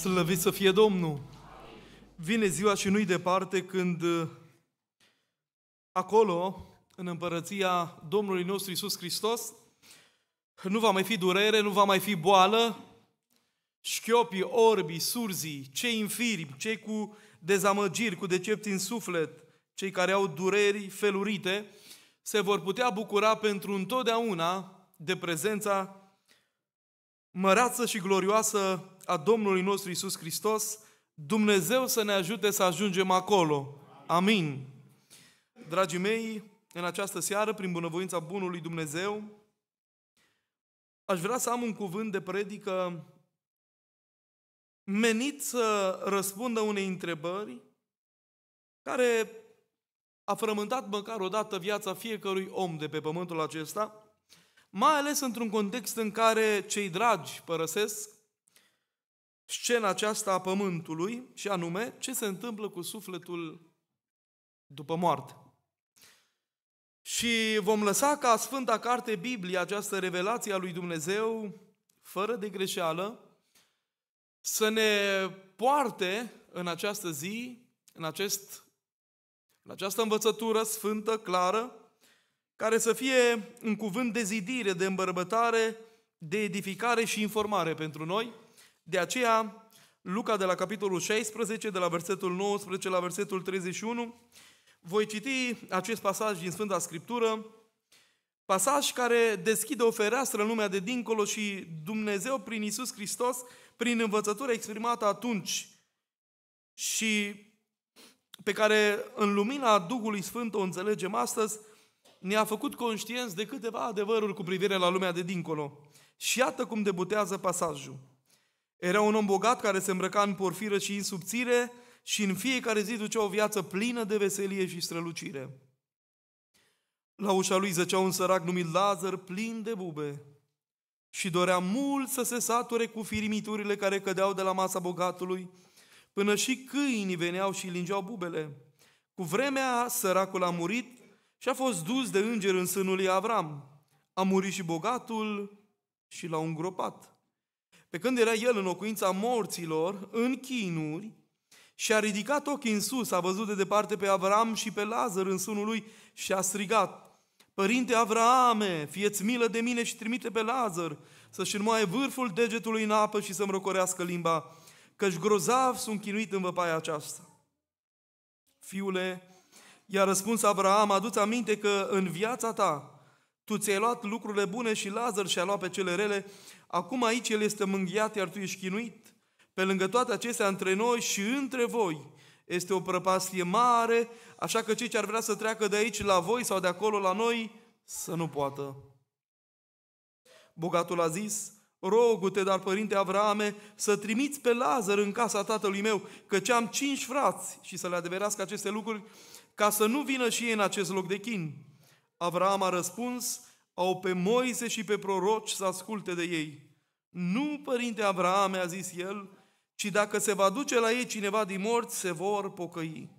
Slăvit să fie Domnul! Vine ziua și nu-i departe când uh, acolo, în împărăția Domnului nostru Isus Hristos, nu va mai fi durere, nu va mai fi boală, șchiopii, orbi, surzii, cei infirmi, cei cu dezamăgiri, cu decepții în suflet, cei care au dureri felurite, se vor putea bucura pentru întotdeauna de prezența mărață și glorioasă a Domnului nostru Isus Hristos, Dumnezeu să ne ajute să ajungem acolo. Amin. Dragii mei, în această seară, prin bunăvoința Bunului Dumnezeu, aș vrea să am un cuvânt de predică menit să răspundă unei întrebări care a frământat măcar o dată viața fiecărui om de pe pământul acesta, mai ales într-un context în care cei dragi părăsesc, scena aceasta a pământului și anume ce se întâmplă cu sufletul după moarte. Și vom lăsa ca Sfânta Carte Biblie, această revelație a lui Dumnezeu, fără de greșeală, să ne poarte în această zi, în, acest, în această învățătură sfântă, clară, care să fie un cuvânt de zidire, de îmbărbătare, de edificare și informare pentru noi – de aceea, Luca de la capitolul 16, de la versetul 19 la versetul 31, voi citi acest pasaj din Sfânta Scriptură, pasaj care deschide o fereastră în lumea de dincolo și Dumnezeu prin Isus Hristos, prin învățătura exprimată atunci și pe care în lumina Duhului Sfânt o înțelegem astăzi, ne-a făcut conștienți de câteva adevăruri cu privire la lumea de dincolo. Și iată cum debutează pasajul. Era un om bogat care se îmbrăca în porfiră și în subțire și în fiecare zi ducea o viață plină de veselie și strălucire. La ușa lui zăcea un sărac numit Lazar, plin de bube, și dorea mult să se sature cu firimiturile care cădeau de la masa bogatului, până și câinii veneau și lingeau bubele. Cu vremea, săracul a murit și a fost dus de înger în sânul lui Avram. A murit și bogatul și l a îngropat. Pe când era el în locuința morților, în chinuri, și a ridicat ochii în sus, a văzut de departe pe Avram și pe Lazar în sunul lui și a strigat, Părinte Avrame, fieți milă de mine și trimite pe Lazar să-și înmoaie vârful degetului în apă și să-mi rocorească limba, căci grozav sunt chinuit în văpaia aceasta. Fiule, i-a răspuns Avram, adu-ți aminte că în viața ta tu ți-ai luat lucrurile bune și Lazar și-a luat pe cele rele. Acum aici el este mânghiat, iar tu ești chinuit. Pe lângă toate acestea, între noi și între voi este o prăpastie mare, așa că cei ce ar vrea să treacă de aici la voi sau de acolo la noi, să nu poată. Bogatul a zis, rogu-te, dar părinte Avraame, să trimiți pe Lazar în casa tatălui meu, căci am cinci frați și să le adeverească aceste lucruri, ca să nu vină și ei în acest loc de chin. Avram a răspuns, au pe Moise și pe proroci să asculte de ei. Nu, părinte Avram, a zis el, ci dacă se va duce la ei cineva din morți, se vor pocăi.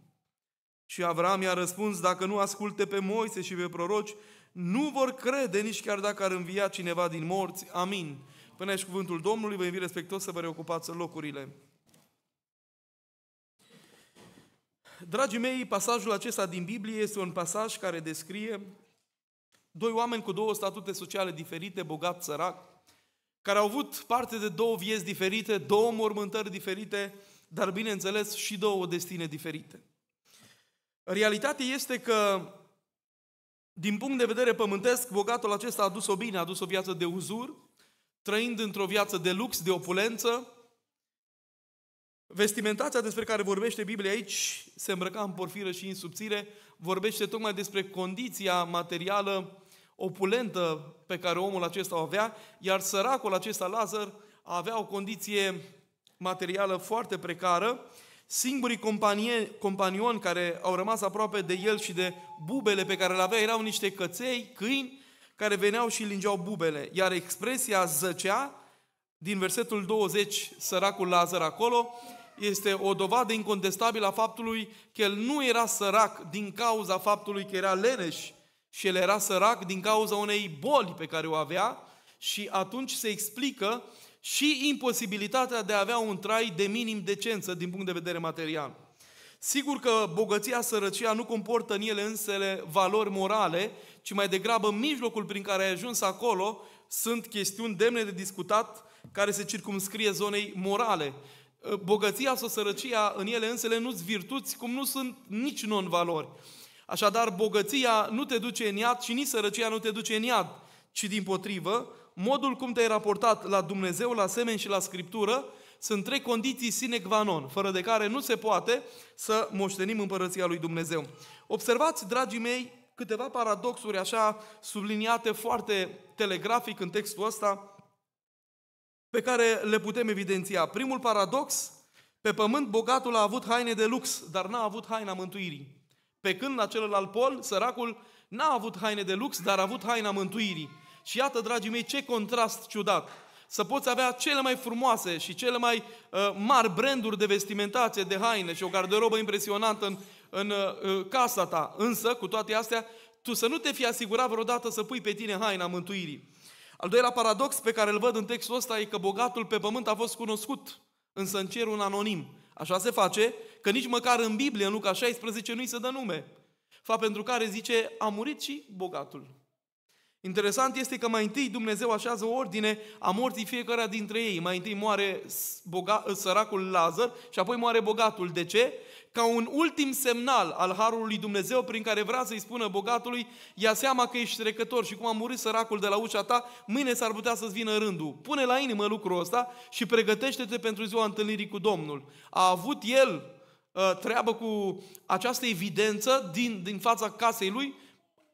Și Avram i-a răspuns, dacă nu asculte pe Moise și pe proroci, nu vor crede nici chiar dacă ar învia cineva din morți. Amin. Până aici cuvântul Domnului, vă invit respectos să vă reocupați locurile. Dragii mei, pasajul acesta din Biblie este un pasaj care descrie Doi oameni cu două statute sociale diferite, bogat, sărac, care au avut parte de două vieți diferite, două mormântări diferite, dar bineînțeles și două destine diferite. Realitatea este că, din punct de vedere pământesc, bogatul acesta a dus-o bine, a dus o viață de uzur, trăind într-o viață de lux, de opulență. Vestimentația despre care vorbește Biblia aici, se îmbrăca în porfiră și în subțire, vorbește tocmai despre condiția materială opulentă pe care omul acesta o avea, iar săracul acesta Lazar avea o condiție materială foarte precară. Singurii companioni care au rămas aproape de el și de bubele pe care le avea erau niște căței, câini, care veneau și lingeau bubele. Iar expresia zăcea, din versetul 20, săracul Lazar acolo, este o dovadă incontestabilă a faptului că el nu era sărac din cauza faptului că era leneș, și el era sărac din cauza unei boli pe care o avea și atunci se explică și imposibilitatea de a avea un trai de minim decență din punct de vedere material. Sigur că bogăția, sărăcia nu comportă în ele însele valori morale, ci mai degrabă mijlocul prin care ai ajuns acolo sunt chestiuni demne de discutat care se circumscrie zonei morale. Bogăția sau sărăcia în ele însele nu sunt virtuți, cum nu sunt nici non-valori. Așadar, bogăția nu te duce în iad și nici sărăcia nu te duce în iad, ci din potrivă, modul cum te-ai raportat la Dumnezeu, la semen și la Scriptură, sunt trei condiții sine qua non, fără de care nu se poate să moștenim împărăția lui Dumnezeu. Observați, dragii mei, câteva paradoxuri așa subliniate foarte telegrafic în textul ăsta, pe care le putem evidenția. Primul paradox, pe pământ bogatul a avut haine de lux, dar n-a avut haina mântuirii. Pe când la celălalt pol, săracul n-a avut haine de lux, dar a avut haina mântuirii. Și iată, dragii mei, ce contrast ciudat! Să poți avea cele mai frumoase și cele mai uh, mari branduri de vestimentație, de haine și o garderobă impresionantă în, în uh, uh casa ta. Însă, cu toate astea, tu să nu te fi asigurat vreodată să pui pe tine haina mântuirii. Al doilea paradox pe care îl văd în textul ăsta e că bogatul pe pământ a fost cunoscut, însă în cer un anonim. Așa se face că nici măcar în Biblie, în Luca 16, nu-i se dă nume. Fapt pentru care zice, a murit și bogatul. Interesant este că mai întâi Dumnezeu așează ordine a morții fiecare dintre ei. Mai întâi moare boga, săracul Lazar și apoi moare bogatul. De ce? Ca un ultim semnal al Harului Dumnezeu prin care vrea să-i spună bogatului ia seama că ești trecător și cum a murit săracul de la ușa ta, mâine s-ar putea să-ți vină rândul. Pune la inimă lucrul ăsta și pregătește-te pentru ziua întâlnirii cu Domnul. A avut el Uh, treabă cu această evidență din, din fața casei lui,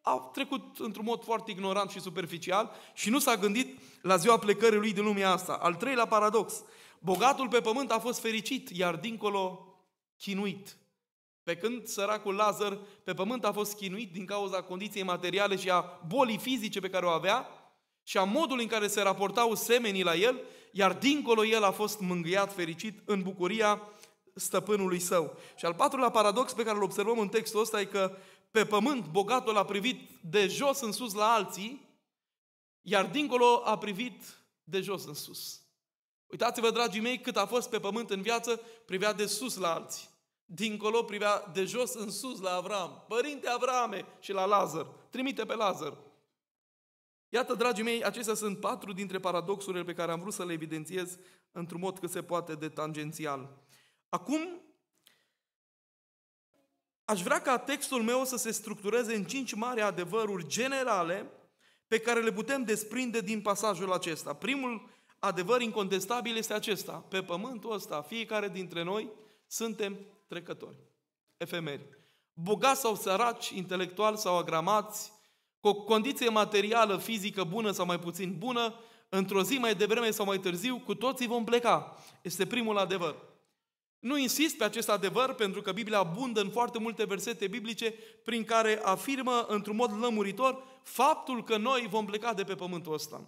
a trecut într-un mod foarte ignorant și superficial și nu s-a gândit la ziua plecării lui din lumea asta. Al treilea paradox. Bogatul pe pământ a fost fericit, iar dincolo chinuit. Pe când săracul Lazar pe pământ a fost chinuit din cauza condiției materiale și a bolii fizice pe care o avea și a modului în care se raportau semenii la el, iar dincolo el a fost mângâiat fericit în bucuria stăpânului său. Și al patrulea paradox pe care îl observăm în textul ăsta e că pe pământ bogatul a privit de jos în sus la alții, iar dincolo a privit de jos în sus. Uitați-vă, dragii mei, cât a fost pe pământ în viață, privea de sus la alții. Dincolo privea de jos în sus la Avram, părinte Avrame și la Lazar, trimite pe Lazar. Iată, dragii mei, acestea sunt patru dintre paradoxurile pe care am vrut să le evidențiez într-un mod cât se poate de tangențial. Acum, aș vrea ca textul meu să se structureze în cinci mari adevăruri generale pe care le putem desprinde din pasajul acesta. Primul adevăr incontestabil este acesta. Pe pământul ăsta, fiecare dintre noi suntem trecători, efemeri. Bogați sau săraci, intelectual sau agramați, cu o condiție materială, fizică bună sau mai puțin bună, într-o zi mai devreme sau mai târziu, cu toții vom pleca. Este primul adevăr. Nu insist pe acest adevăr pentru că Biblia abundă în foarte multe versete biblice prin care afirmă într-un mod lămuritor faptul că noi vom pleca de pe pământul ăsta.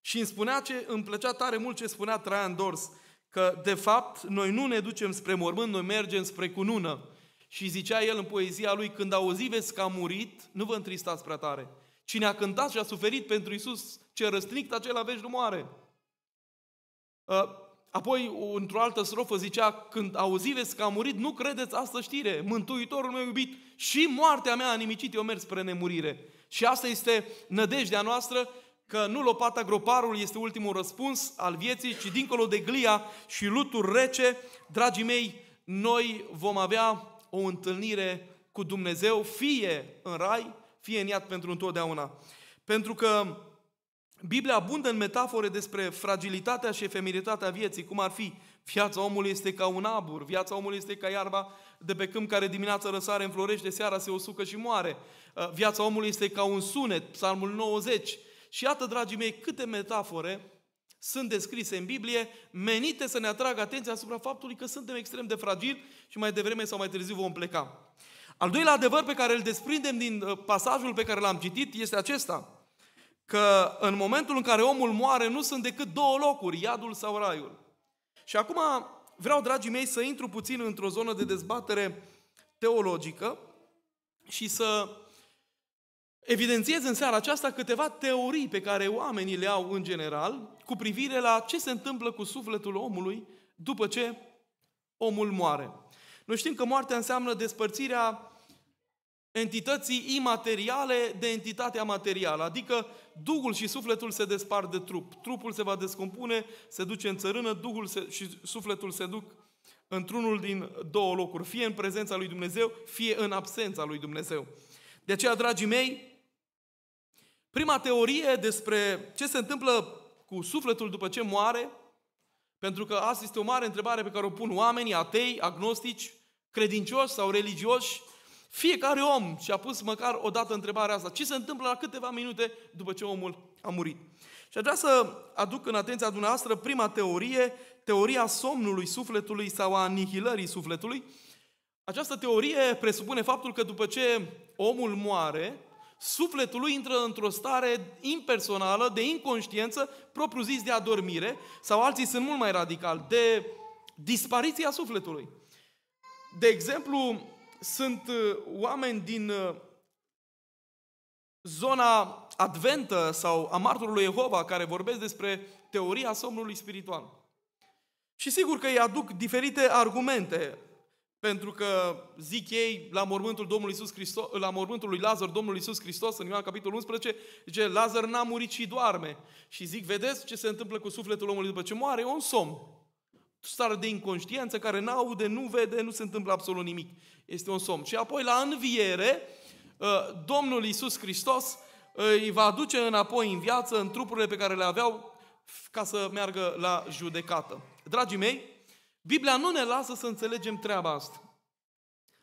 Și îmi spunea ce, îmi plăcea tare mult ce spunea Traian Dors, că de fapt noi nu ne ducem spre mormânt, noi mergem spre cunună. Și zicea el în poezia lui, când auzi vezi că a murit, nu vă întristați prea tare. Cine a cântat și a suferit pentru Isus, ce răstrict, acela veci nu moare. Uh, Apoi, într-o altă strofă zicea, când auziveți că a murit, nu credeți asta știre, Mântuitorul meu iubit și moartea mea a nimicit, eu merg spre nemurire. Și asta este nădejdea noastră, că nu lopata groparul este ultimul răspuns al vieții, ci dincolo de glia și lutul rece, dragii mei, noi vom avea o întâlnire cu Dumnezeu, fie în rai, fie în iad pentru întotdeauna. Pentru că Biblia abundă în metafore despre fragilitatea și efemeritatea vieții, cum ar fi viața omului este ca un abur, viața omului este ca iarba de pe câmp care dimineața răsare, înflorește, seara se usucă și moare. Uh, viața omului este ca un sunet, psalmul 90. Și iată, dragii mei, câte metafore sunt descrise în Biblie, menite să ne atragă atenția asupra faptului că suntem extrem de fragili și mai devreme sau mai târziu vom pleca. Al doilea adevăr pe care îl desprindem din uh, pasajul pe care l-am citit este acesta – că în momentul în care omul moare nu sunt decât două locuri, iadul sau raiul. Și acum vreau, dragii mei, să intru puțin într-o zonă de dezbatere teologică și să evidențiez în seara aceasta câteva teorii pe care oamenii le au în general cu privire la ce se întâmplă cu sufletul omului după ce omul moare. Noi știm că moartea înseamnă despărțirea entității imateriale de entitatea materială, adică Duhul și sufletul se despart de trup. Trupul se va descompune, se duce în țărână, Duhul se, și sufletul se duc într-unul din două locuri, fie în prezența lui Dumnezeu, fie în absența lui Dumnezeu. De aceea, dragii mei, prima teorie despre ce se întâmplă cu sufletul după ce moare, pentru că asta este o mare întrebare pe care o pun oamenii atei, agnostici, credincioși sau religioși, fiecare om și-a pus măcar o dată întrebarea asta. Ce se întâmplă la câteva minute după ce omul a murit? Și aș vrea să aduc în atenția dumneavoastră prima teorie, teoria somnului sufletului sau a anihilării sufletului. Această teorie presupune faptul că după ce omul moare, sufletul lui intră într-o stare impersonală, de inconștiență, propriu-zis de adormire, sau alții sunt mult mai radical, de dispariția sufletului. De exemplu, sunt uh, oameni din uh, zona adventă sau a martorului Jehova care vorbesc despre teoria somnului spiritual. Și sigur că îi aduc diferite argumente, pentru că zic ei la mormântul, Domnului Iisus Hristos, la mormântul lui Lazar, Domnul Iisus Hristos, în Ioan capitolul 11, zice, Lazar n-a murit, ci doarme. Și zic, vedeți ce se întâmplă cu sufletul omului după ce moare? E un somn stare de inconștiență, care nu aude, nu vede, nu se întâmplă absolut nimic. Este un somn. Și apoi la înviere, uh, Domnul Iisus Hristos uh, îi va aduce înapoi în viață, în trupurile pe care le aveau, ca să meargă la judecată. Dragii mei, Biblia nu ne lasă să înțelegem treaba asta.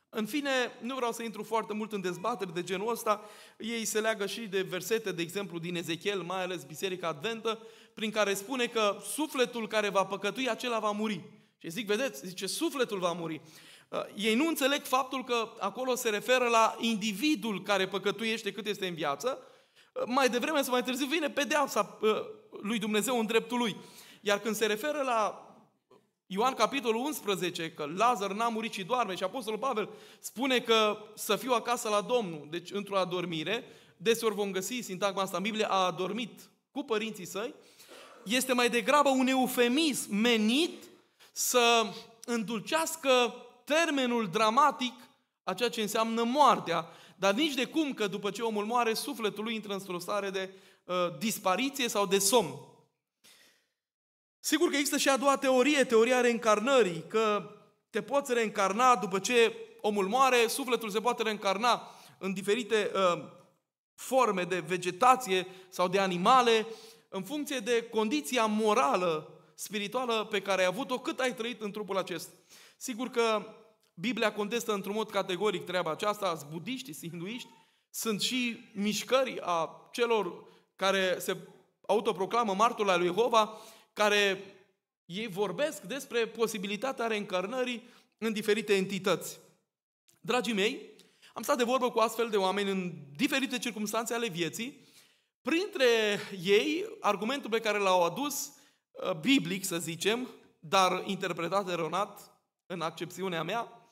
În fine, nu vreau să intru foarte mult în dezbateri de genul ăsta, ei se leagă și de versete, de exemplu, din Ezechiel, mai ales Biserica Adventă, prin care spune că sufletul care va păcătui, acela va muri. Și zic, vedeți, zice, sufletul va muri. Uh, ei nu înțeleg faptul că acolo se referă la individul care păcătuiește cât este în viață, uh, mai devreme sau mai târziu vine pedeapsa uh, lui Dumnezeu în dreptul lui. Iar când se referă la Ioan capitolul 11, că Lazar n-a murit și doarme și Apostolul Pavel spune că să fiu acasă la Domnul, deci într-o adormire, deseori vom găsi sintagma asta în Biblie, a adormit cu părinții săi, este mai degrabă un eufemism menit să îndulcească termenul dramatic a ceea ce înseamnă moartea, dar nici de cum că după ce omul moare, sufletul lui intră într-o stare de uh, dispariție sau de somn. Sigur că există și a doua teorie, teoria reîncarnării, că te poți reîncarna după ce omul moare, sufletul se poate reîncarna în diferite uh, forme de vegetație sau de animale, în funcție de condiția morală, spirituală pe care ai avut-o, cât ai trăit în trupul acesta. Sigur că Biblia contestă într-un mod categoric treaba aceasta, sunt budiști, sunt hinduiști, sunt și mișcări a celor care se autoproclamă martul al lui Jehova, care ei vorbesc despre posibilitatea reîncarnării în diferite entități. Dragii mei, am stat de vorbă cu astfel de oameni în diferite circunstanțe ale vieții. Printre ei, argumentul pe care l-au adus, uh, biblic să zicem, dar interpretat eronat în accepțiunea mea,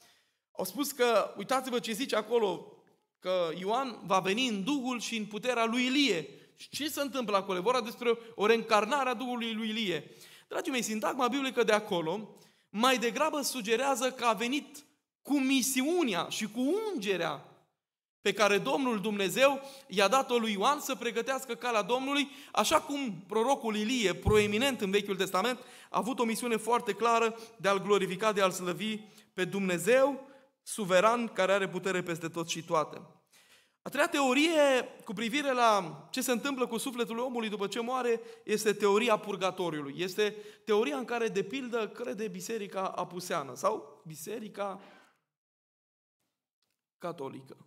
au spus că, uitați-vă ce zice acolo, că Ioan va veni în Duhul și în puterea lui Ilie și Ce se întâmplă acolo? Vorba despre o reîncarnare a Duhului lui Ilie. Dragii mei, sintagma biblică de acolo mai degrabă sugerează că a venit cu misiunea și cu ungerea pe care Domnul Dumnezeu i-a dat-o lui Ioan să pregătească calea Domnului, așa cum prorocul Ilie, proeminent în Vechiul Testament, a avut o misiune foarte clară de a-L glorifica, de a-L slăvi pe Dumnezeu, suveran, care are putere peste tot și toate. A treia teorie cu privire la ce se întâmplă cu sufletul omului după ce moare este teoria purgatoriului. Este teoria în care, de pildă, crede Biserica Apuseană sau Biserica Catolică.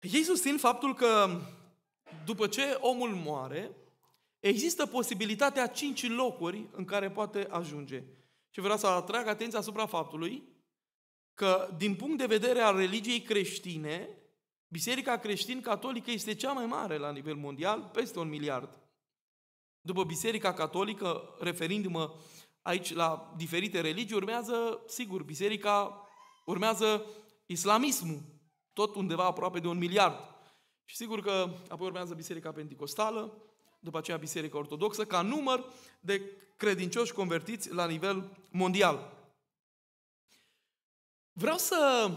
Ei susțin faptul că după ce omul moare, există posibilitatea cinci locuri în care poate ajunge. Și vreau să atrag atenția asupra faptului că din punct de vedere al religiei creștine, Biserica creștin-catolică este cea mai mare la nivel mondial, peste un miliard. După Biserica catolică, referindu-mă aici la diferite religii, urmează, sigur, Biserica, urmează islamismul, tot undeva aproape de un miliard. Și sigur că apoi urmează Biserica Pentecostală, după aceea Biserica Ortodoxă, ca număr de credincioși convertiți la nivel mondial. Vreau să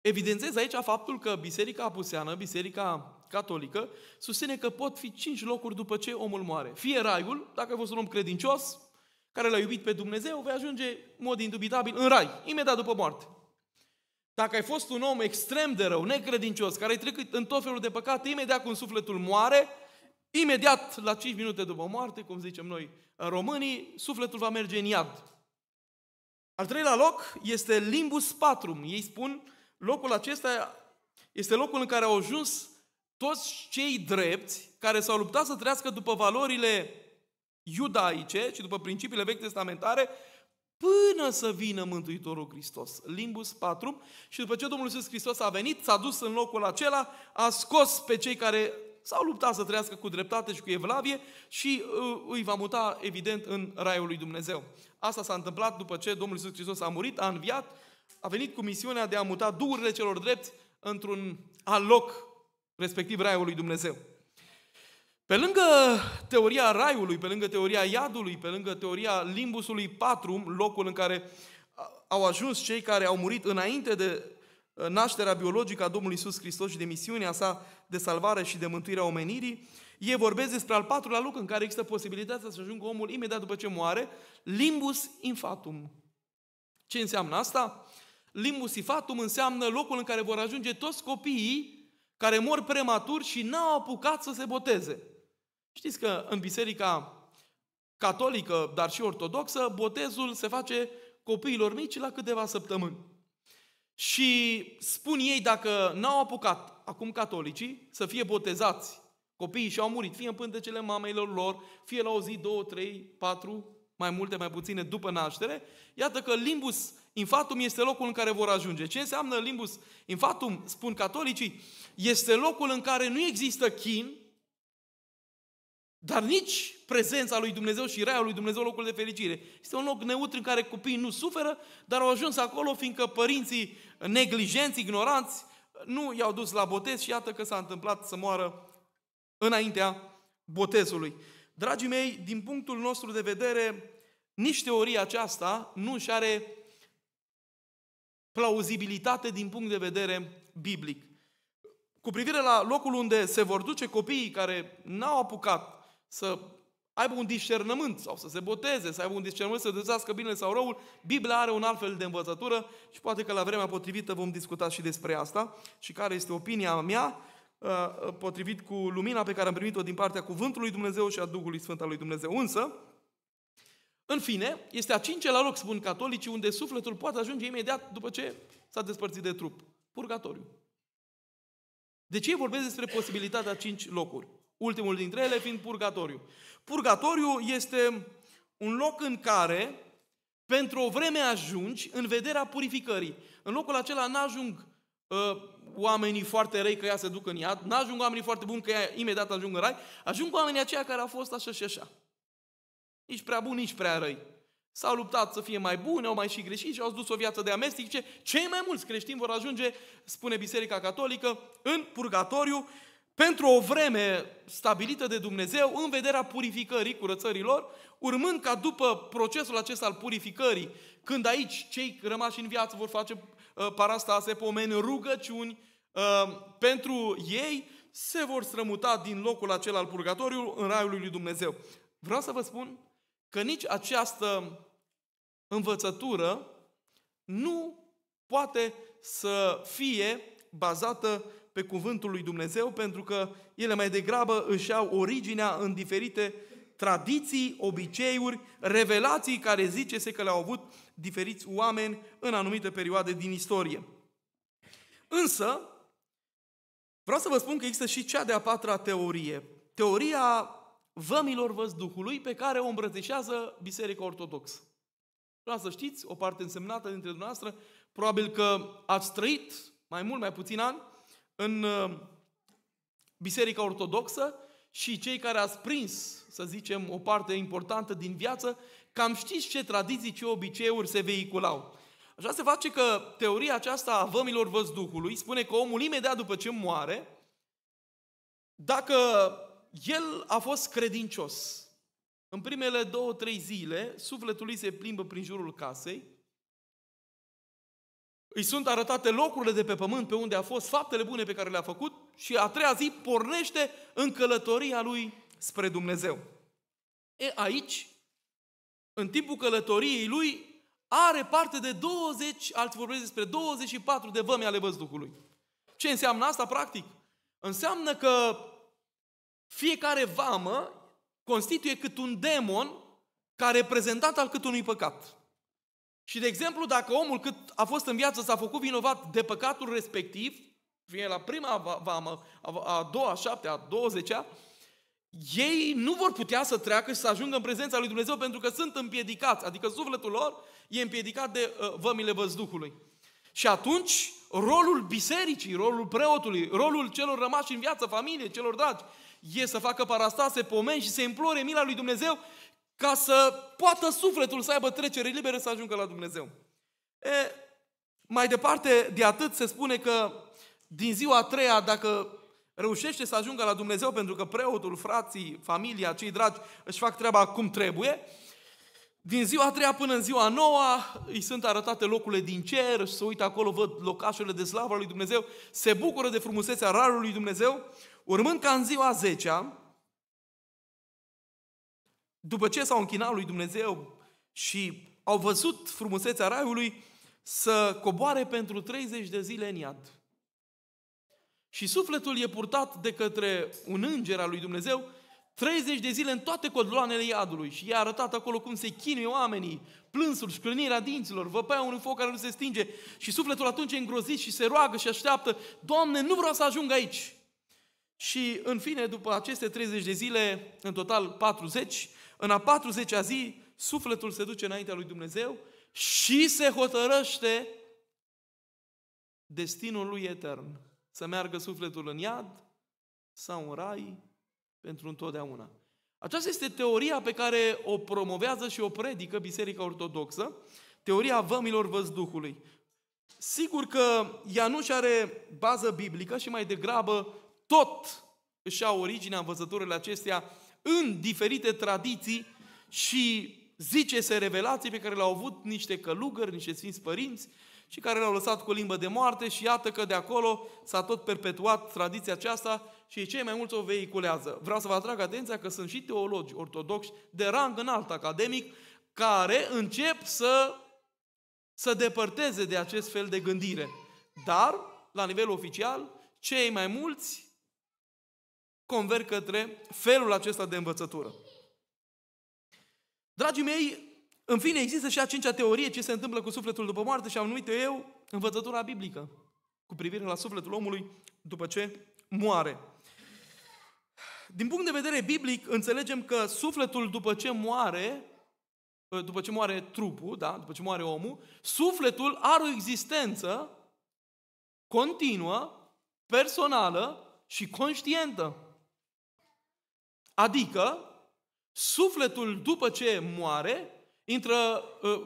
evidențez aici faptul că Biserica Apuseană, Biserica Catolică, susține că pot fi cinci locuri după ce omul moare. Fie raiul, dacă vă fost un om credincios, care l-a iubit pe Dumnezeu, vei ajunge, în mod indubitabil, în rai, imediat după moarte. Dacă ai fost un om extrem de rău, necredincios, care ai trecut în tot felul de păcate, imediat cum sufletul moare, imediat la 5 minute după moarte, cum zicem noi românii, sufletul va merge în iad. Al treilea loc este limbus patrum. Ei spun, locul acesta este locul în care au ajuns toți cei drepți care s-au luptat să trăiască după valorile iudaice și după principiile vechi testamentare până să vină Mântuitorul Hristos. Limbus Patrum Și după ce Domnul Iisus Hristos a venit, s-a dus în locul acela, a scos pe cei care s-au luptat să trăiască cu dreptate și cu evlavie și uh, îi va muta, evident, în Raiul lui Dumnezeu. Asta s-a întâmplat după ce Domnul Iisus Hristos a murit, a înviat, a venit cu misiunea de a muta duhurile celor drepți într-un aloc, loc, respectiv Raiul lui Dumnezeu. Pe lângă teoria Raiului, pe lângă teoria Iadului, pe lângă teoria Limbusului Patrum, locul în care au ajuns cei care au murit înainte de uh, nașterea biologică a Domnului Isus Hristos și de misiunea sa de salvare și de mântuirea omenirii, ei vorbesc despre al patrulea loc în care există posibilitatea să ajungă omul imediat după ce moare, limbus infatum. Ce înseamnă asta? Limbus infatum înseamnă locul în care vor ajunge toți copiii care mor prematur și n-au apucat să se boteze. Știți că în biserica catolică, dar și ortodoxă, botezul se face copiilor mici la câteva săptămâni. Și spun ei dacă n-au apucat, acum catolicii, să fie botezați Copiii și-au murit, fie în pântecele mameilor lor, fie la o zi, două, trei, patru, mai multe, mai puține, după naștere. Iată că limbus infatum este locul în care vor ajunge. Ce înseamnă limbus infatum, spun catolicii? Este locul în care nu există chin, dar nici prezența lui Dumnezeu și raia lui Dumnezeu, locul de fericire. Este un loc neutru în care copiii nu suferă, dar au ajuns acolo fiindcă părinții neglijenți, ignoranți, nu i-au dus la botez și iată că s-a întâmplat să moară înaintea botezului. Dragii mei, din punctul nostru de vedere, nici teoria aceasta nu și are plauzibilitate din punct de vedere biblic. Cu privire la locul unde se vor duce copiii care n-au apucat să aibă un discernământ sau să se boteze, să aibă un discernământ să dezească bine sau răul, Biblia are un alt fel de învățătură și poate că la vremea potrivită vom discuta și despre asta și care este opinia mea Uh, potrivit cu lumina pe care am primit-o din partea Cuvântului Dumnezeu și a Duhului Sfânt al lui Dumnezeu. Însă, în fine, este a la loc, spun catolicii, unde sufletul poate ajunge imediat după ce s-a despărțit de trup. Purgatoriu. De ce vorbesc despre posibilitatea cinci locuri? Ultimul dintre ele fiind purgatoriu. Purgatoriu este un loc în care pentru o vreme ajungi în vederea purificării. În locul acela n-ajung Ă, oamenii foarte răi că ea se duc în iad, n-ajung oamenii foarte buni că ea imediat ajung în rai, ajung oamenii aceia care au fost așa și așa. Nici prea buni, nici prea răi. S-au luptat să fie mai buni, au mai și greșit și au dus o viață de Ce Cei mai mulți creștini vor ajunge, spune Biserica Catolică, în purgatoriu pentru o vreme stabilită de Dumnezeu în vederea purificării, curățării lor, urmând ca după procesul acesta al purificării, când aici cei rămași în viață vor face uh, parastase, pomeni, rugăciuni uh, pentru ei, se vor strămuta din locul acela al purgatoriului în raiul lui Dumnezeu. Vreau să vă spun că nici această învățătură nu poate să fie bazată pe cuvântul lui Dumnezeu, pentru că ele mai degrabă își au originea în diferite tradiții, obiceiuri, revelații care zice se că le-au avut diferiți oameni în anumite perioade din istorie. Însă, vreau să vă spun că există și cea de-a patra teorie. Teoria vămilor văzduhului pe care o îmbrățișează Biserica Ortodoxă. Vreau să știți, o parte însemnată dintre dumneavoastră, probabil că ați trăit mai mult, mai puțin ani, în uh, Biserica Ortodoxă și cei care ați prins, să zicem, o parte importantă din viață, cam știți ce tradiții, ce obiceiuri se vehiculau. Așa se face că teoria aceasta a vămilor văzduhului spune că omul imediat după ce moare, dacă el a fost credincios, în primele două, trei zile, sufletul lui se plimbă prin jurul casei, îi sunt arătate locurile de pe pământ pe unde a fost, faptele bune pe care le-a făcut și a treia zi pornește în călătoria lui spre Dumnezeu. E aici, în timpul călătoriei lui, are parte de 20, alți vorbesc despre 24 de vămi ale văzducului. Ce înseamnă asta practic? Înseamnă că fiecare vamă constituie cât un demon ca reprezentant al cât unui păcat. Și de exemplu, dacă omul cât a fost în viață s-a făcut vinovat de păcatul respectiv, fie la prima, vamă, a doua, a șaptea, a douăzecea, ei nu vor putea să treacă și să ajungă în prezența lui Dumnezeu pentru că sunt împiedicați, adică sufletul lor e împiedicat de uh, vămile văzduhului. Și atunci, rolul bisericii, rolul preotului, rolul celor rămași în viață, familie, celor dragi, e să facă parastase, pomeni și să implore mila lui Dumnezeu ca să poată sufletul să aibă trecere liberă să ajungă la Dumnezeu. E, mai departe de atât se spune că din ziua a treia, dacă reușește să ajungă la Dumnezeu pentru că preotul, frații, familia, cei dragi își fac treaba cum trebuie, din ziua a treia până în ziua a noua îi sunt arătate locurile din cer, se uită acolo, văd locașele de slavă lui Dumnezeu, se bucură de frumusețea rarului Dumnezeu, urmând ca în ziua a zecea, după ce s-au închinat lui Dumnezeu și au văzut frumusețea raiului, să coboare pentru 30 de zile în iad. Și sufletul e purtat de către un înger al lui Dumnezeu 30 de zile în toate codloanele iadului și i-a arătat acolo cum se chinuie oamenii, plânsul, șclânirea dinților, văpaia unui foc care nu se stinge și sufletul atunci e îngrozit și se roagă și așteaptă, Doamne, nu vreau să ajung aici! Și în fine, după aceste 30 de zile, în total 40, în a 40-a zi, sufletul se duce înaintea lui Dumnezeu și se hotărăște destinul lui etern. Să meargă sufletul în iad sau în rai pentru întotdeauna. Aceasta este teoria pe care o promovează și o predică Biserica Ortodoxă, teoria vămilor văzduhului. Sigur că ea nu și are bază biblică și mai degrabă tot își au originea învățăturile acestea în diferite tradiții și zice se revelații pe care le-au avut niște călugări, niște sfinți părinți și care le-au lăsat cu limbă de moarte și iată că de acolo s-a tot perpetuat tradiția aceasta și cei mai mulți o vehiculează. Vreau să vă atrag atenția că sunt și teologi ortodoxi de rang înalt academic care încep să să depărteze de acest fel de gândire. Dar, la nivel oficial, cei mai mulți converg către felul acesta de învățătură. Dragii mei, în fine, există și a cincea teorie ce se întâmplă cu sufletul după moarte și am numit eu învățătura biblică cu privire la sufletul omului după ce moare. Din punct de vedere biblic, înțelegem că sufletul după ce moare, după ce moare trupul, da? după ce moare omul, sufletul are o existență continuă, personală și conștientă. Adică, sufletul după ce moare, intră ă,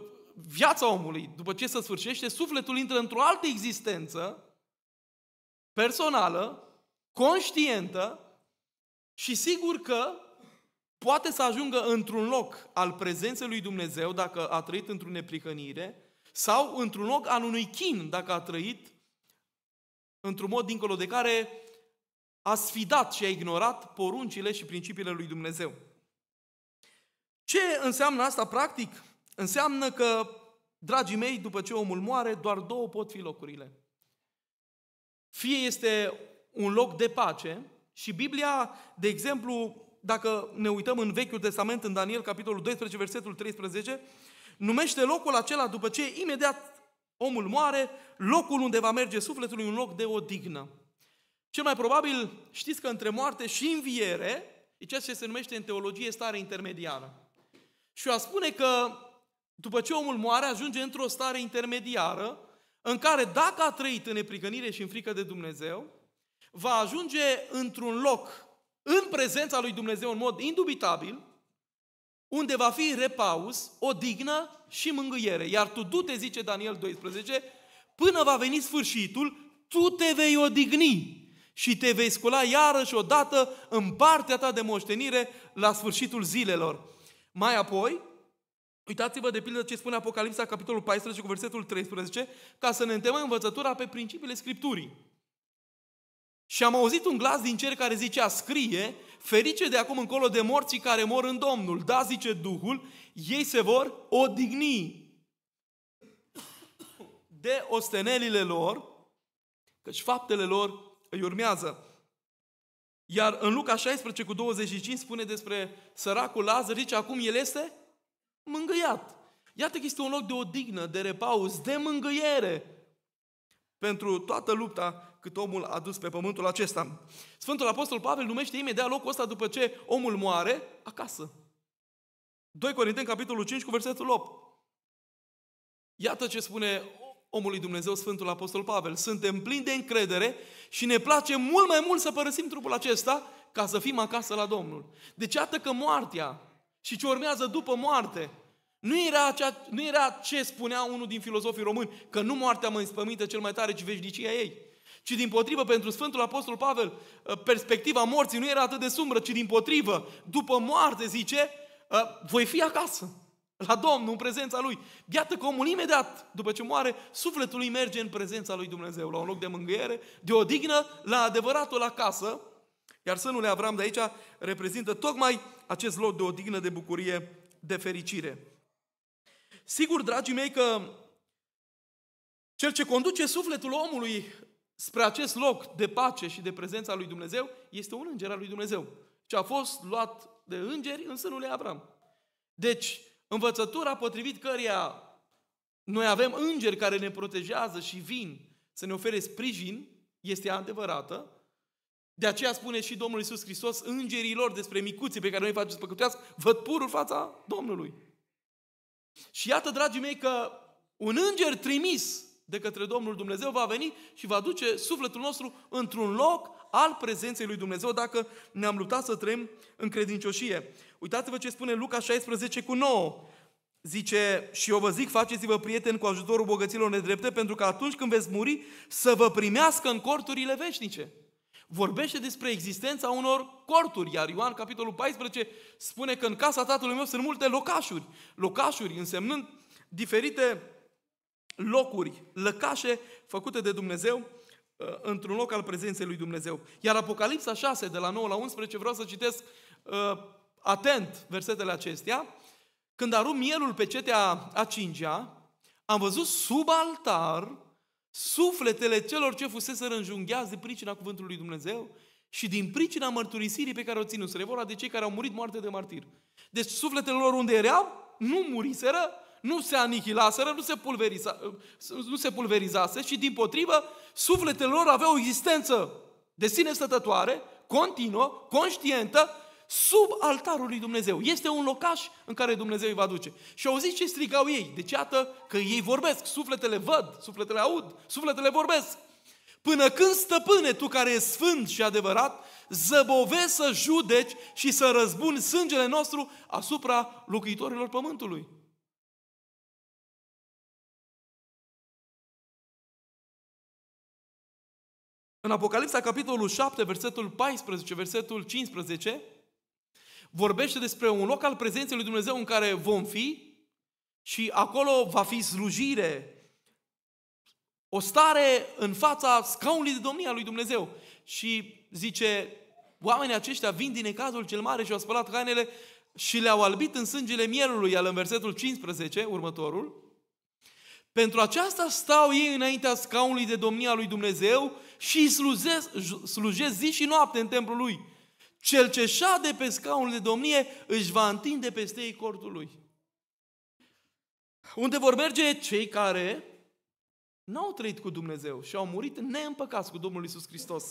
viața omului, după ce se sfârșește, sufletul intră într-o altă existență personală, conștientă și sigur că poate să ajungă într-un loc al prezenței lui Dumnezeu dacă a trăit într-o neprihănire sau într-un loc al unui chin dacă a trăit într-un mod dincolo de care a sfidat și a ignorat poruncile și principiile lui Dumnezeu. Ce înseamnă asta practic? Înseamnă că, dragii mei, după ce omul moare, doar două pot fi locurile. Fie este un loc de pace și Biblia, de exemplu, dacă ne uităm în Vechiul Testament, în Daniel, capitolul 12, versetul 13, numește locul acela după ce imediat omul moare, locul unde va merge sufletul, un loc de odihnă. Cel mai probabil știți că între moarte și înviere e ceea ce se numește în teologie stare intermediară. Și a spune că după ce omul moare, ajunge într-o stare intermediară în care dacă a trăit în nepricănire și în frică de Dumnezeu, va ajunge într-un loc în prezența lui Dumnezeu în mod indubitabil, unde va fi repaus, o dignă și mângâiere. Iar tu du-te, zice Daniel 12, până va veni sfârșitul, tu te vei odigni și te vei scula iarăși odată în partea ta de moștenire la sfârșitul zilelor. Mai apoi, uitați-vă de pildă ce spune Apocalipsa, capitolul 14, cu versetul 13, ca să ne întemăm învățătura pe principiile Scripturii. Și am auzit un glas din cer care zicea, scrie, ferice de acum încolo de morții care mor în Domnul. Da, zice Duhul, ei se vor odigni de ostenelile lor, căci faptele lor îi urmează. Iar în Luca 16 cu 25 spune despre săracul Lazar, zice, acum el este mângâiat. Iată că este un loc de odihnă, de repaus, de mângâiere pentru toată lupta cât omul a dus pe pământul acesta. Sfântul Apostol Pavel numește imediat locul ăsta după ce omul moare, acasă. 2 Corinteni, capitolul 5, cu versetul 8. Iată ce spune omului Dumnezeu Sfântul Apostol Pavel. Suntem plini de încredere și ne place mult mai mult să părăsim trupul acesta ca să fim acasă la Domnul. Deci iată că moartea și ce urmează după moarte nu era, cea, nu era ce spunea unul din filozofii români, că nu moartea mă înspăminte cel mai tare, ci veșnicia ei. Ci din potrivă, pentru Sfântul Apostol Pavel, ă, perspectiva morții nu era atât de sumbră, ci din potrivă, după moarte, zice, ă, voi fi acasă la Domnul, în prezența Lui. Iată că omul imediat, după ce moare, sufletul lui merge în prezența Lui Dumnezeu, la un loc de mângâiere, de o dignă, la adevăratul acasă, iar sânul Avram de aici reprezintă tocmai acest loc de o dignă de bucurie, de fericire. Sigur, dragii mei, că cel ce conduce sufletul omului spre acest loc de pace și de prezența lui Dumnezeu este un înger al lui Dumnezeu, ce a fost luat de îngeri în sânul lui Avram. Deci, Învățătura potrivit căreia noi avem îngeri care ne protejează și vin să ne ofere sprijin, este adevărată. De aceea spune și Domnul Iisus Hristos îngerii lor despre micuții pe care noi să păcătuiască, văd purul fața Domnului. Și iată, dragii mei, că un înger trimis de către Domnul Dumnezeu va veni și va duce sufletul nostru într-un loc al prezenței lui Dumnezeu dacă ne-am luptat să trăim în credincioșie. Uitați-vă ce spune Luca 16 cu 9. Zice, și eu vă zic, faceți-vă prieteni cu ajutorul bogăților nedrepte, pentru că atunci când veți muri, să vă primească în corturile veșnice. Vorbește despre existența unor corturi, iar Ioan, capitolul 14, spune că în casa tatălui meu sunt multe locașuri. Locașuri însemnând diferite locuri, lăcașe făcute de Dumnezeu Uh, într-un loc al prezenței lui Dumnezeu. Iar Apocalipsa 6, de la 9 la 11, vreau să citesc uh, atent versetele acestea. Când a rupt mielul pe cetea a cincea, am văzut sub altar sufletele celor ce fusese înjungheați de pricina cuvântului lui Dumnezeu și din pricina mărturisirii pe care o ținuseră. E de cei care au murit moarte de martir. Deci sufletele lor unde erau, nu muriseră, nu se anihilaseră, nu se, pulveriza, uh, nu se pulverizase și din potrivă sufletele lor aveau o existență de sine stătătoare, continuă, conștientă, sub altarul lui Dumnezeu. Este un locaș în care Dumnezeu îi va duce. Și zis ce strigau ei. Deci iată că ei vorbesc, sufletele văd, sufletele aud, sufletele vorbesc. Până când, stăpâne, tu care e sfânt și adevărat, zăbovezi să judeci și să răzbuni sângele nostru asupra locuitorilor pământului. În Apocalipsa, capitolul 7, versetul 14, versetul 15, vorbește despre un loc al prezenței lui Dumnezeu în care vom fi și acolo va fi slujire, o stare în fața scaunului de domnia lui Dumnezeu. Și zice, oamenii aceștia vin din ecazul cel mare și au spălat hainele și le-au albit în sângele mielului, al în versetul 15, următorul, pentru aceasta stau ei înaintea scaunului de domnia lui Dumnezeu și îi slujesc, slujesc zi și noapte în templul lui. Cel ce șade pe scaunul de domnie își va întinde peste ei cortul lui. Unde vor merge cei care n-au trăit cu Dumnezeu și au murit neîmpăcați cu Domnul Isus Hristos.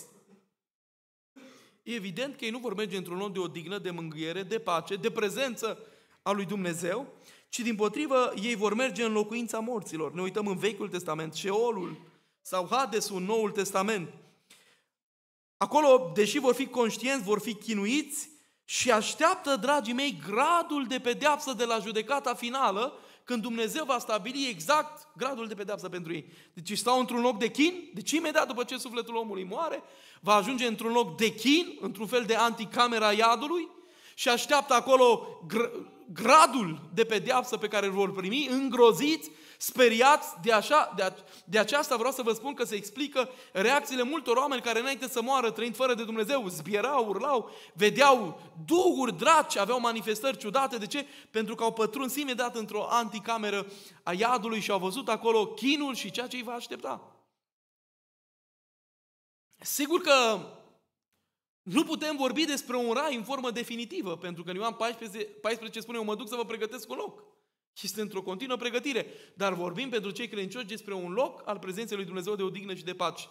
Evident că ei nu vor merge într-un loc de odihnă, de mângâiere, de pace, de prezență a lui Dumnezeu, ci din potrivă ei vor merge în locuința morților. Ne uităm în Vechiul Testament, Șeolul sau Hadesul în Noul Testament. Acolo, deși vor fi conștienți, vor fi chinuiți și așteaptă, dragii mei, gradul de pedeapsă de la judecata finală, când Dumnezeu va stabili exact gradul de pedeapsă pentru ei. Deci stau într-un loc de chin, deci imediat după ce sufletul omului moare, va ajunge într-un loc de chin, într-un fel de anticamera iadului, și așteaptă acolo gradul de pedeapsă pe care îl vor primi, îngroziți, speriați de, așa, de, a, de aceasta vreau să vă spun că se explică reacțiile multor oameni care înainte să moară trăind fără de Dumnezeu, zbierau, urlau, vedeau duhuri, draci, aveau manifestări ciudate. De ce? Pentru că au pătruns imediat într-o anticameră a iadului și au văzut acolo chinul și ceea ce îi va aștepta. Sigur că nu putem vorbi despre un rai în formă definitivă, pentru că în Ioan 14, 14 spune, eu mă duc să vă pregătesc un loc. Și este într-o continuă pregătire. Dar vorbim pentru cei credincioși despre un loc al prezenței lui Dumnezeu de odihnă și de pace.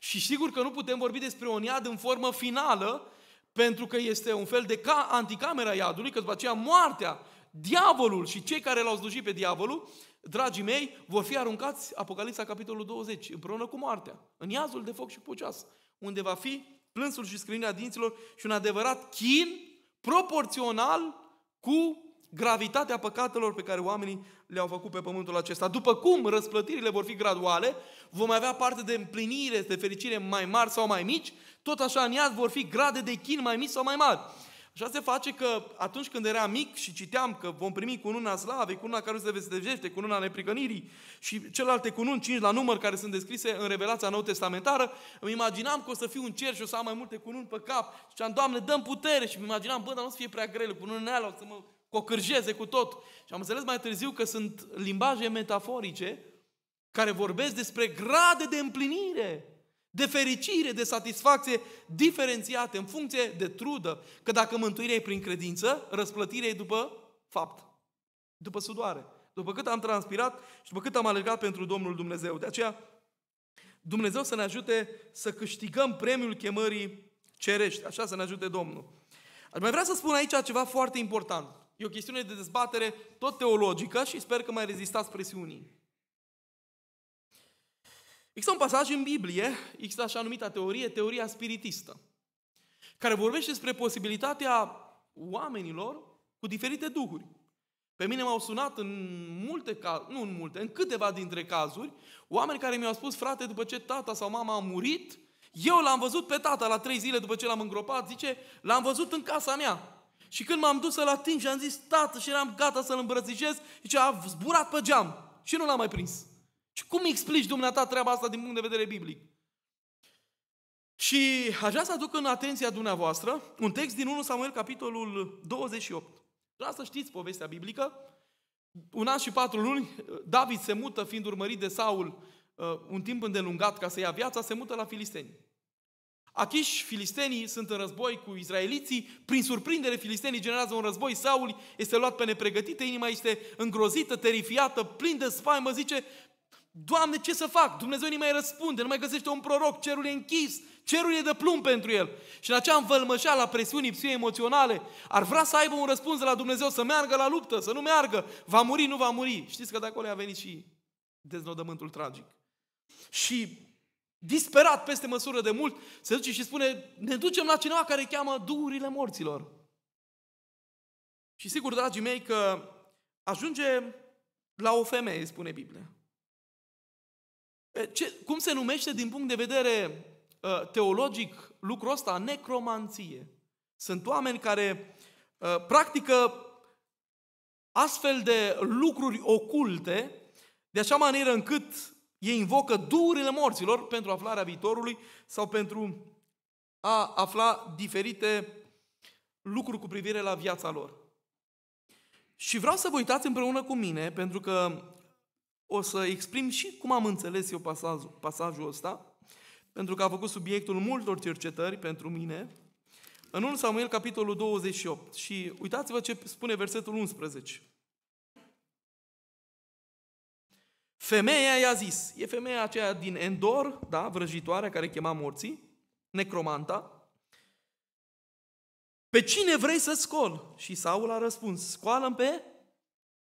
Și sigur că nu putem vorbi despre un iad în formă finală, pentru că este un fel de ca anticamera iadului, că după aceea moartea, diavolul și cei care l-au slujit pe diavolul, dragii mei, vor fi aruncați, Apocalipsa capitolul 20, împreună cu moartea, în iazul de foc și pucioasă, unde va fi plânsul și scrinirea dinților și un adevărat chin proporțional cu gravitatea păcatelor pe care oamenii le-au făcut pe pământul acesta. După cum răsplătirile vor fi graduale, vom avea parte de împlinire, de fericire mai mari sau mai mici, tot așa în iad vor fi grade de chin mai mici sau mai mari. Așa se face că atunci când eram mic și citeam că vom primi cununa slavei, cununa care se vestejește, cununa nepricănirii și celelalte cununi, cinci la număr, care sunt descrise în Revelația Nou Testamentară, îmi imaginam că o să fiu un cer și o să am mai multe cununi pe cap. Și am, Doamne, dăm putere! Și îmi imaginam, bă, dar nu o să fie prea grele, cununile alea o să mă cocârjeze cu tot. Și am înțeles mai târziu că sunt limbaje metaforice care vorbesc despre grade de împlinire de fericire, de satisfacție diferențiate în funcție de trudă. Că dacă mântuirea e prin credință, răsplătirea e după fapt, după sudoare, după cât am transpirat și după cât am alergat pentru Domnul Dumnezeu. De aceea, Dumnezeu să ne ajute să câștigăm premiul chemării cerești. Așa să ne ajute Domnul. Aș mai vrea să spun aici ceva foarte important. E o chestiune de dezbatere tot teologică și sper că mai rezistați presiunii. Există un pasaj în Biblie, există așa numită teorie, teoria spiritistă, care vorbește despre posibilitatea oamenilor cu diferite duhuri. Pe mine m-au sunat în multe cazuri, nu în multe, în câteva dintre cazuri, oameni care mi-au spus, frate, după ce tata sau mama a murit, eu l-am văzut pe tata la trei zile după ce l-am îngropat, zice, l-am văzut în casa mea. Și când m-am dus să-l ating și am zis, tată, și eram gata să-l îmbrățișez, zice, a zburat pe geam și nu l-am mai prins. Și cum explici dumneata treaba asta din punct de vedere biblic? Și aș vrea să aduc în atenția dumneavoastră un text din 1 Samuel, capitolul 28. Vreau să știți povestea biblică. Un an și patru luni, David se mută, fiind urmărit de Saul uh, un timp îndelungat ca să ia viața, se mută la filisteni. Achiși, filistenii sunt în război cu izraeliții, prin surprindere filistenii generează un război, Saul este luat pe nepregătite, inima este îngrozită, terifiată, plin de spaimă, zice, Doamne, ce să fac? Dumnezeu nu mai răspunde, nu mai găsește un proroc, cerul e închis, cerul e de plumb pentru el. Și în acea învălmășeală la presiuni psie emoționale, ar vrea să aibă un răspuns de la Dumnezeu, să meargă la luptă, să nu meargă, va muri, nu va muri. Știți că de acolo a venit și deznodământul tragic. Și disperat peste măsură de mult, se duce și spune, ne ducem la cineva care cheamă duhurile morților. Și sigur, dragii mei, că ajunge la o femeie, spune Biblia. Ce, cum se numește din punct de vedere uh, teologic lucrul ăsta? Necromanție. Sunt oameni care uh, practică astfel de lucruri oculte, de așa manieră încât ei invocă durile morților pentru aflarea viitorului sau pentru a afla diferite lucruri cu privire la viața lor. Și vreau să vă uitați împreună cu mine, pentru că o să exprim și cum am înțeles eu pasajul, pasajul ăsta, pentru că a făcut subiectul multor cercetări pentru mine, în 1 Samuel, capitolul 28. Și uitați-vă ce spune versetul 11. Femeia i-a zis, e femeia aceea din Endor, da, vrăjitoarea care chema morții, necromanta, pe cine vrei să scol? Și Saul a răspuns, scoală pe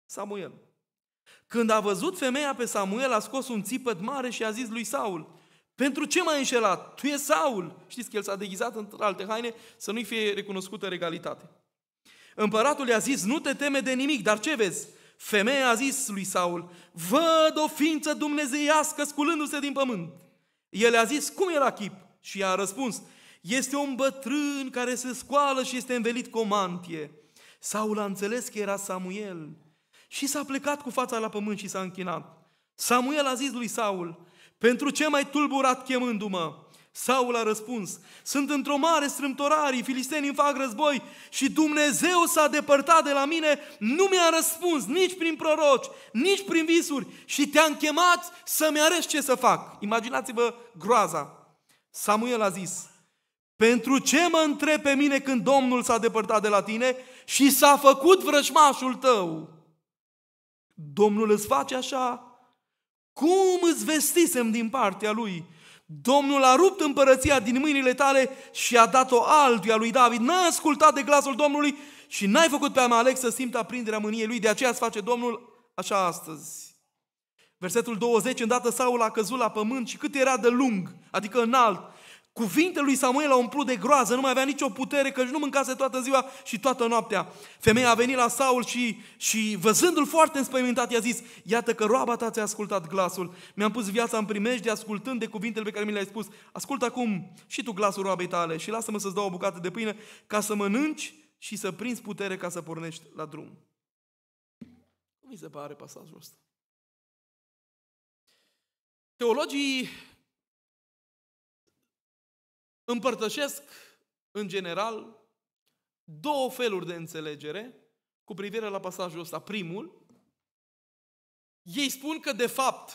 Samuel. Când a văzut femeia pe Samuel, a scos un țipăt mare și a zis lui Saul, pentru ce m-ai înșelat? Tu e Saul! Știți că el s-a deghizat într alte haine să nu-i fie recunoscută regalitate. Împăratul i-a zis, nu te teme de nimic, dar ce vezi? Femeia a zis lui Saul, văd o ființă dumnezeiască sculându-se din pământ. El a zis, cum era chip? Și i-a răspuns, este un bătrân care se scoală și este învelit cu o mantie. Saul a înțeles că era Samuel și s-a plecat cu fața la pământ și s-a închinat. Samuel a zis lui Saul, pentru ce mai tulburat chemându-mă? Saul a răspuns, sunt într-o mare strâmtorare, filistenii îmi fac război și Dumnezeu s-a depărtat de la mine, nu mi-a răspuns nici prin proroci, nici prin visuri și te-am chemat să-mi arăți ce să fac. Imaginați-vă groaza. Samuel a zis, pentru ce mă întreb pe mine când Domnul s-a depărtat de la tine și s-a făcut vrăjmașul tău? Domnul îți face așa? Cum îți vestisem din partea lui? Domnul a rupt împărăția din mâinile tale și a dat-o altuia lui David. N-a ascultat de glasul Domnului și n-ai făcut pe Amalek să simtă aprinderea mâniei lui. De aceea îți face Domnul așa astăzi. Versetul 20, îndată Saul a căzut la pământ și cât era de lung, adică înalt, Cuvintele lui Samuel au umplut de groază, nu mai avea nicio putere, căci nu mâncase toată ziua și toată noaptea. Femeia a venit la Saul și, și văzându-l foarte înspăimântat, i-a zis, iată că roaba ta ți-a ascultat glasul, mi-am pus viața în primejde ascultând de cuvintele pe care mi le-ai spus. Ascultă acum și tu glasul roabei tale și lasă-mă să-ți dau o bucată de pâine ca să mănânci și să prinzi putere ca să pornești la drum. Cum mi se pare pasajul ăsta? Teologii Împărtășesc, în general, două feluri de înțelegere cu privire la pasajul ăsta. Primul, ei spun că, de fapt,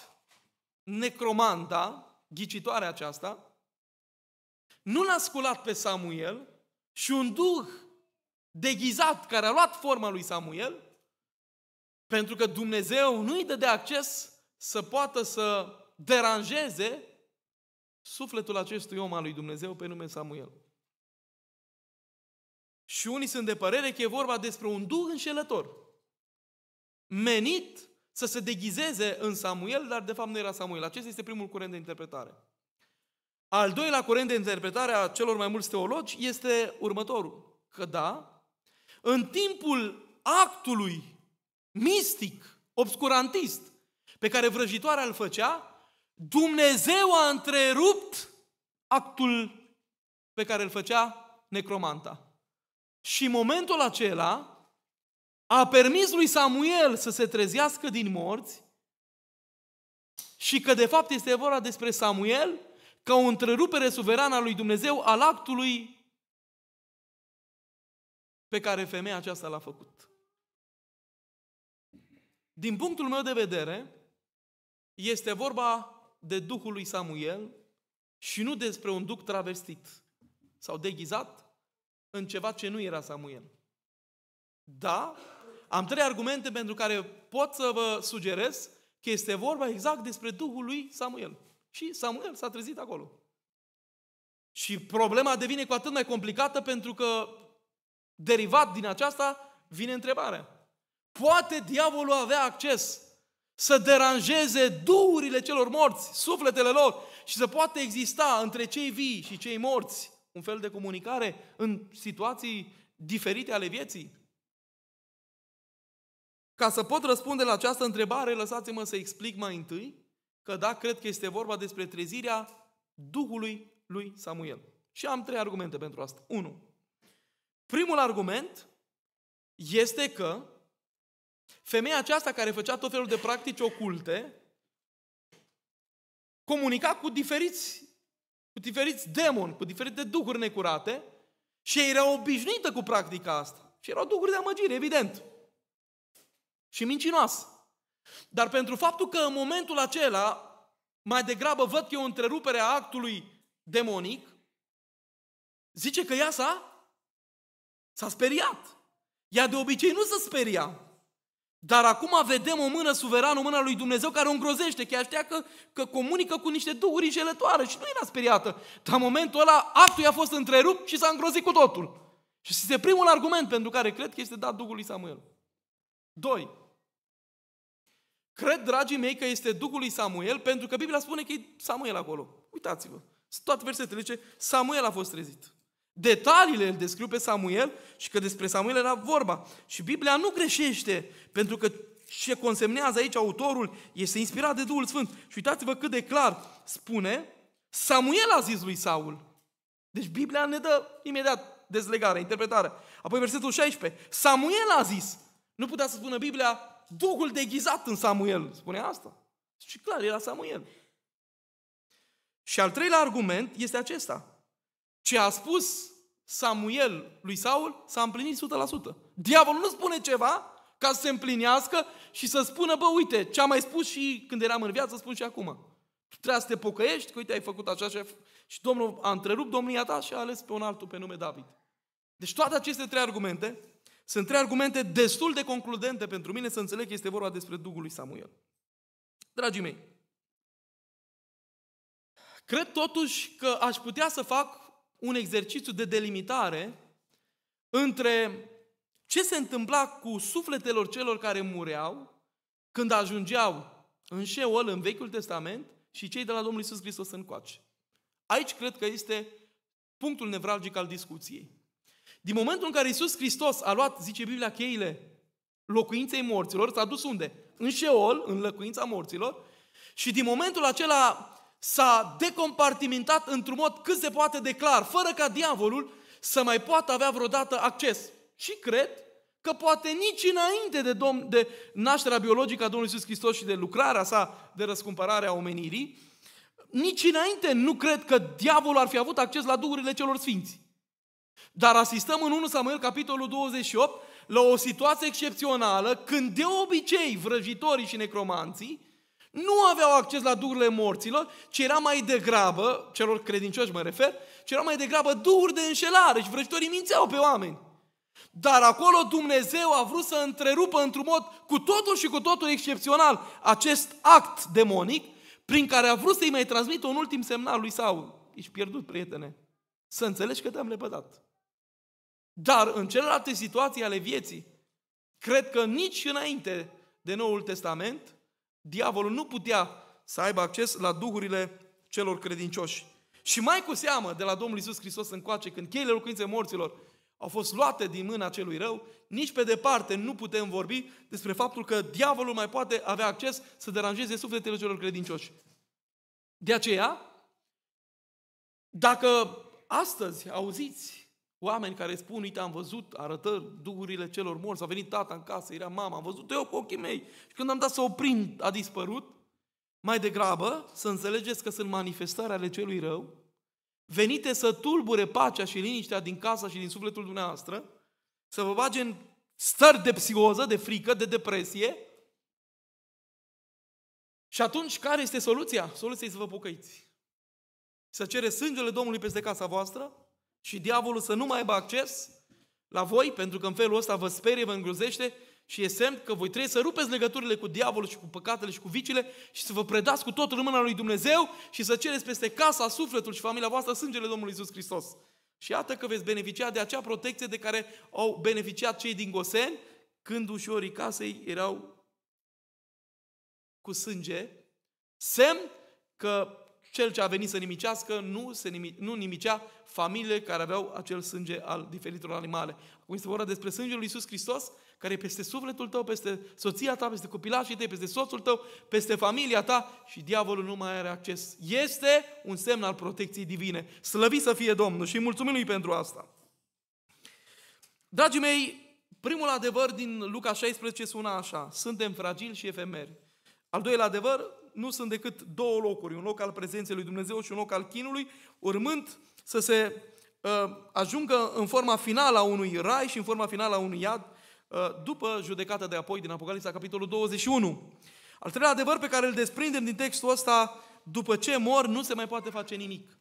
necromanta, ghicitoarea aceasta, nu l-a sculat pe Samuel și un duh deghizat care a luat forma lui Samuel, pentru că Dumnezeu nu îi de acces să poată să deranjeze sufletul acestui om al lui Dumnezeu pe nume Samuel. Și unii sunt de părere că e vorba despre un duh înșelător, menit să se deghizeze în Samuel, dar de fapt nu era Samuel. Acesta este primul curent de interpretare. Al doilea curent de interpretare a celor mai mulți teologi este următorul. Că da, în timpul actului mistic, obscurantist, pe care vrăjitoarea îl făcea, Dumnezeu a întrerupt actul pe care îl făcea necromanta. Și momentul acela a permis lui Samuel să se trezească din morți și că de fapt este vorba despre Samuel ca o întrerupere suverană a lui Dumnezeu al actului pe care femeia aceasta l-a făcut. Din punctul meu de vedere, este vorba de Duhul lui Samuel și nu despre un duc travestit sau deghizat în ceva ce nu era Samuel. Da, am trei argumente pentru care pot să vă sugerez că este vorba exact despre Duhul lui Samuel. Și Samuel s-a trezit acolo. Și problema devine cu atât mai complicată pentru că derivat din aceasta vine întrebarea. Poate diavolul avea acces să deranjeze duurile celor morți, sufletele lor și să poată exista între cei vii și cei morți un fel de comunicare în situații diferite ale vieții? Ca să pot răspunde la această întrebare, lăsați-mă să explic mai întâi că da, cred că este vorba despre trezirea Duhului lui Samuel. Și am trei argumente pentru asta. Unu. Primul argument este că Femeia aceasta care făcea tot felul de practici oculte, comunica cu diferiți, cu diferiți demoni, cu diferite duhuri necurate și era obișnuită cu practica asta. Și erau duhuri de amăgire, evident. Și mincinoasă. Dar pentru faptul că în momentul acela, mai degrabă văd că e o întrerupere a actului demonic, zice că ea s-a, s-a speriat. Ea de obicei nu se speria. Dar acum vedem o mână suverană, o mână lui Dumnezeu care o îngrozește, chiar știa că, că comunică cu niște duhuri înșelătoare și nu era speriată. Dar în momentul ăla actul i-a fost întrerupt și s-a îngrozit cu totul. Și este primul argument pentru care cred că este dat Duhului Samuel. Doi. Cred, dragii mei, că este Duhul lui Samuel, pentru că Biblia spune că e Samuel acolo. Uitați-vă. Toate versetele zice, Samuel a fost trezit. Detaliile îl descriu pe Samuel și că despre Samuel era vorba. Și Biblia nu greșește, pentru că ce consemnează aici autorul este inspirat de Duhul Sfânt. Și uitați-vă cât de clar spune, Samuel a zis lui Saul. Deci Biblia ne dă imediat dezlegare, interpretare. Apoi versetul 16, Samuel a zis. Nu putea să spună Biblia, Duhul deghizat în Samuel. Spune asta. Și clar, era Samuel. Și al treilea argument este acesta. Ce a spus Samuel lui Saul s-a împlinit 100%. Diavolul nu spune ceva ca să se împlinească și să spună, bă, uite, ce am mai spus și când eram în viață, spun și acum. Tu trebuie să te pocăiești, că uite, ai făcut așa și, și Domnul a întrerupt domnia ta și a ales pe un altul pe nume David. Deci toate aceste trei argumente sunt trei argumente destul de concludente pentru mine să înțeleg că este vorba despre Duhul lui Samuel. Dragii mei, cred totuși că aș putea să fac un exercițiu de delimitare între ce se întâmpla cu sufletelor celor care mureau când ajungeau în Sheol, în Vechiul Testament, și cei de la Domnul Isus Hristos în coace. Aici cred că este punctul nevralgic al discuției. Din momentul în care Isus Hristos a luat, zice Biblia, cheile locuinței morților, s-a dus unde? În Sheol, în locuința morților, și din momentul acela s-a decompartimentat într-un mod cât se poate de clar, fără ca diavolul să mai poată avea vreodată acces. Și cred că poate nici înainte de, domn, de nașterea biologică a Domnului Iisus Hristos și de lucrarea sa de răscumpărare a omenirii, nici înainte nu cred că diavolul ar fi avut acces la duhurile celor sfinți. Dar asistăm în 1 Samuel, capitolul 28, la o situație excepțională, când de obicei vrăjitorii și necromanții nu aveau acces la duhurile morților, ci era mai degrabă, celor credincioși mă refer, ci era mai degrabă duhuri de înșelare și vrăjitorii mințeau pe oameni. Dar acolo Dumnezeu a vrut să întrerupă într-un mod cu totul și cu totul excepțional acest act demonic prin care a vrut să-i mai transmită un ultim semnal lui Saul. Ești pierdut, prietene. Să înțelegi că te-am lepădat. Dar în celelalte situații ale vieții, cred că nici înainte de Noul Testament, diavolul nu putea să aibă acces la duhurile celor credincioși. Și mai cu seamă, de la Domnul Isus Hristos încoace, când cheile locuinței morților au fost luate din mâna celui rău, nici pe departe nu putem vorbi despre faptul că diavolul mai poate avea acces să deranjeze sufletele celor credincioși. De aceea, dacă astăzi auziți Oameni care spun, uite, am văzut arătări, duhurile celor morți, a venit tata în casă, era mama, am văzut eu cu ochii mei. Și când am dat să o prind, a dispărut. Mai degrabă, să înțelegeți că sunt manifestări ale celui rău, venite să tulbure pacea și liniștea din casa și din sufletul dumneavoastră, să vă bage în stări de psihoză, de frică, de depresie. Și atunci, care este soluția? Soluția este să vă pocăiți. Să cere sângele Domnului peste casa voastră, și diavolul să nu mai aibă acces la voi, pentru că în felul ăsta vă sperie, vă îngrozește și e semn că voi trebuie să rupeți legăturile cu diavolul și cu păcatele și cu vicile și să vă predați cu totul în mâna lui Dumnezeu și să cereți peste casa, sufletul și familia voastră sângele Domnului Isus Hristos. Și iată că veți beneficia de acea protecție de care au beneficiat cei din Gosen când ușorii casei erau cu sânge, semn că cel ce a venit să nimicească nu, se nimi, nu nimicea familiile care aveau acel sânge al diferitor animale. Acum este vorba despre sângele lui Iisus Hristos, care e peste sufletul tău, peste soția ta, peste copilașii tăi, peste soțul tău, peste familia ta și diavolul nu mai are acces. Este un semn al protecției divine. Slăvi să fie Domnul și mulțumim lui pentru asta. Dragii mei, primul adevăr din Luca 16 sună așa, suntem fragili și efemeri. Al doilea adevăr, nu sunt decât două locuri, un loc al prezenței lui Dumnezeu și un loc al chinului, urmând să se uh, ajungă în forma finală a unui rai și în forma finală a unui iad, uh, după judecata de apoi din Apocalipsa, capitolul 21. Al treilea adevăr pe care îl desprindem din textul ăsta, după ce mor, nu se mai poate face nimic.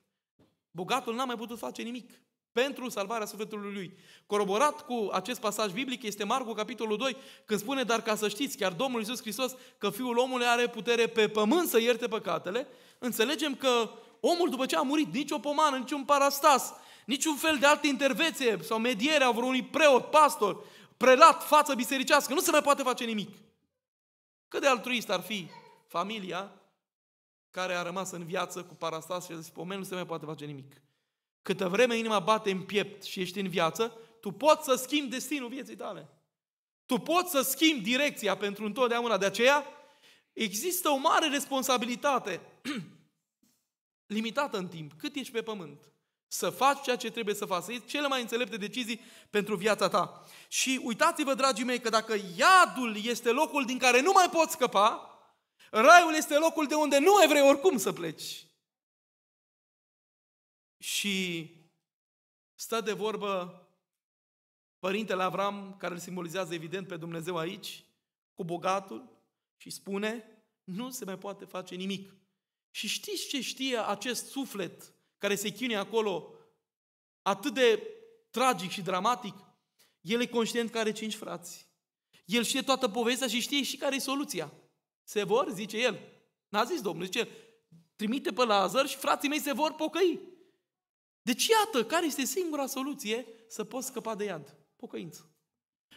Bogatul n-a mai putut face nimic pentru salvarea sufletului lui. Coroborat cu acest pasaj biblic este Marcu capitolul 2, când spune, dar ca să știți, chiar Domnul Iisus Hristos, că Fiul omului are putere pe pământ să ierte păcatele, înțelegem că omul după ce a murit, nici o pomană, nici un parastas, niciun fel de altă intervenție sau mediere a vreunui preot, pastor, prelat, față bisericească, nu se mai poate face nimic. Cât de altruist ar fi familia care a rămas în viață cu parastas și de spomen, nu se mai poate face nimic. Câtă vreme inima bate în piept și ești în viață, tu poți să schimbi destinul vieții tale. Tu poți să schimbi direcția pentru întotdeauna. De aceea, există o mare responsabilitate limitată în timp, cât ești pe pământ. Să faci ceea ce trebuie să faci, să iei cele mai înțelepte decizii pentru viața ta. Și uitați-vă, dragii mei, că dacă iadul este locul din care nu mai poți scăpa, raiul este locul de unde nu mai vrei oricum să pleci și stă de vorbă părintele Avram, care îl simbolizează evident pe Dumnezeu aici, cu bogatul și spune, nu se mai poate face nimic. Și știți ce știe acest suflet care se chinuie acolo atât de tragic și dramatic? El e conștient că are cinci frați. El știe toată povestea și știe și care e soluția. Se vor, zice el. N-a zis Domnul, zice, trimite pe Lazar și frații mei se vor pocăi. Deci iată care este singura soluție să poți scăpa de iad. Pocăință.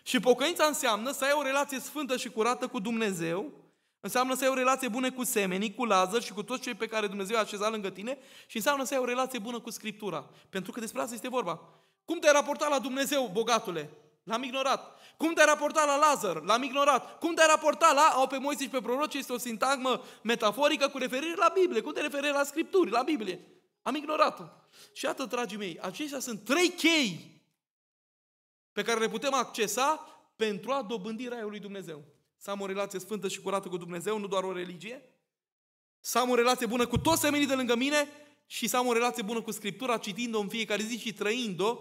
Și pocăința înseamnă să ai o relație sfântă și curată cu Dumnezeu, înseamnă să ai o relație bună cu semenii, cu Lazar și cu toți cei pe care Dumnezeu a așezat lângă tine și înseamnă să ai o relație bună cu Scriptura. Pentru că despre asta este vorba. Cum te-ai raportat la Dumnezeu, bogatule? L-am ignorat. Cum te-ai raportat la Lazar? L-am ignorat. Cum te-ai raportat la, au pe Moise și pe proroci, este o sintagmă metaforică cu referire la Biblie. Cum te referi la Scripturi, la Biblie? Am ignorat-o. Și atât, dragii mei, acestea sunt trei chei pe care le putem accesa pentru a dobândi Raiul lui Dumnezeu. Să am o relație sfântă și curată cu Dumnezeu, nu doar o religie. Să am o relație bună cu toți semenii de lângă mine și să am o relație bună cu Scriptura, citind-o în fiecare zi și trăind-o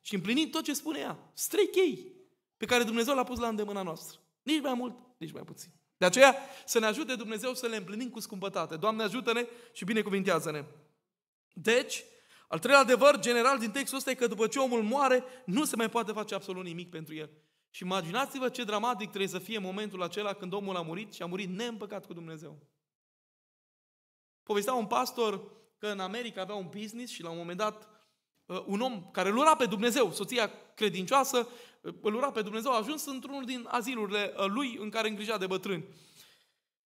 și împlinind tot ce spune ea. Trei chei pe care Dumnezeu l-a pus la îndemâna noastră. Nici mai mult, nici mai puțin. De aceea, să ne ajute Dumnezeu să le împlinim cu scumpătate. Doamne, ajută-ne și binecuvintează-ne! Deci, al treilea adevăr general din textul ăsta e că după ce omul moare, nu se mai poate face absolut nimic pentru el. Și imaginați-vă ce dramatic trebuie să fie momentul acela când omul a murit și a murit neîmpăcat cu Dumnezeu. Povestea un pastor că în America avea un business și la un moment dat uh, un om care îl ura pe Dumnezeu, soția credincioasă, uh, îl ura pe Dumnezeu, a ajuns într-unul din azilurile uh, lui în care îngrija de bătrâni.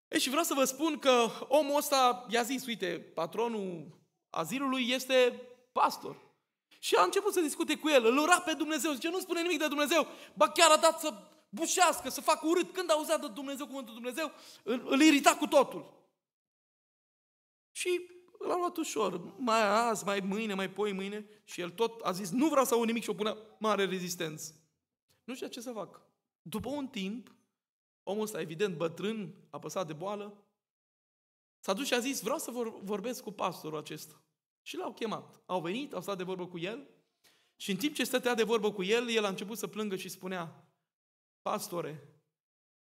E, și vreau să vă spun că omul ăsta i-a zis, uite, patronul azilului este pastor. Și a început să discute cu el, îl ura pe Dumnezeu, zice, nu spune nimic de Dumnezeu, ba chiar a dat să bușească, să facă urât. Când auzea de Dumnezeu cuvântul Dumnezeu, îl, îl irita cu totul. Și l-a luat ușor, mai azi, mai mâine, mai poi mâine. Și el tot a zis, nu vreau să aud nimic și o pune mare rezistență. Nu știa ce să fac. După un timp, omul ăsta, evident, bătrân, apăsat de boală, S-a dus și a zis, vreau să vorbesc cu pastorul acesta. Și l-au chemat. Au venit, au stat de vorbă cu el și în timp ce stătea de vorbă cu el, el a început să plângă și spunea, Pastore,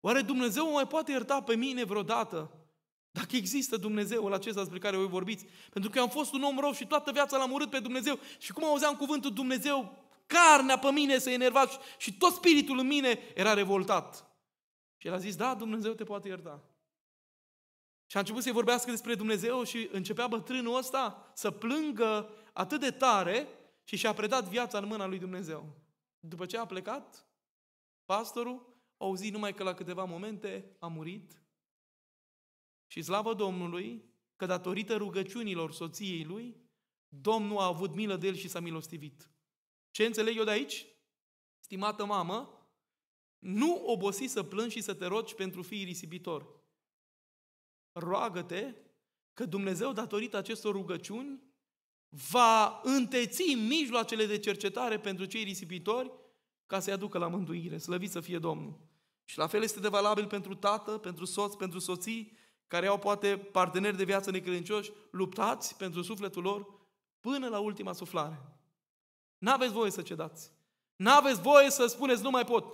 oare Dumnezeu mă mai poate ierta pe mine vreodată? Dacă există Dumnezeul acesta despre care voi vorbiți, pentru că eu am fost un om rău și toată viața l-am urât pe Dumnezeu și cum auzeam cuvântul Dumnezeu, carnea pe mine se enerva și tot spiritul în mine era revoltat. Și el a zis, da, Dumnezeu te poate ierta. Și a început să-i vorbească despre Dumnezeu și începea bătrânul ăsta să plângă atât de tare și și-a predat viața în mâna lui Dumnezeu. După ce a plecat, pastorul a auzit numai că la câteva momente a murit și slavă Domnului că datorită rugăciunilor soției lui, Domnul a avut milă de el și s-a milostivit. Ce înțeleg eu de aici? Stimată mamă, nu obosi să plângi și să te rogi pentru fiii risipitori roagă-te că Dumnezeu, datorită acestor rugăciuni, va înteți mijloacele de cercetare pentru cei risipitori ca să-i aducă la mântuire. Slăvit să fie Domnul! Și la fel este de valabil pentru tată, pentru soț, pentru soții, care au poate parteneri de viață necredincioși, luptați pentru sufletul lor până la ultima suflare. N-aveți voie să cedați. N-aveți voie să spuneți nu mai pot.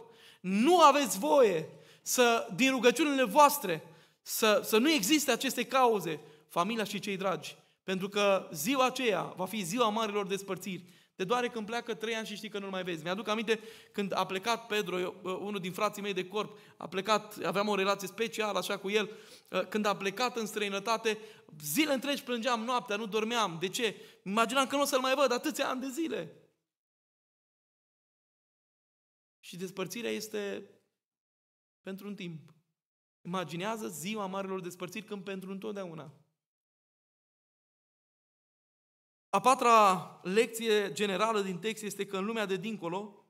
Nu aveți voie să, din rugăciunile voastre, să, să nu existe aceste cauze, familia și cei dragi. Pentru că ziua aceea va fi ziua marilor despărțiri. Te doare când pleacă trei ani și știi că nu-l mai vezi. Mi-aduc aminte când a plecat Pedro, unul din frații mei de corp, a plecat, aveam o relație specială așa cu el, când a plecat în străinătate, zile întregi plângeam noaptea, nu dormeam. De ce? Imaginam că nu o să-l mai văd atâția ani de zile. Și despărțirea este pentru un timp. Imaginează ziua marilor despărțiri când pentru întotdeauna. A patra lecție generală din text este că în lumea de dincolo,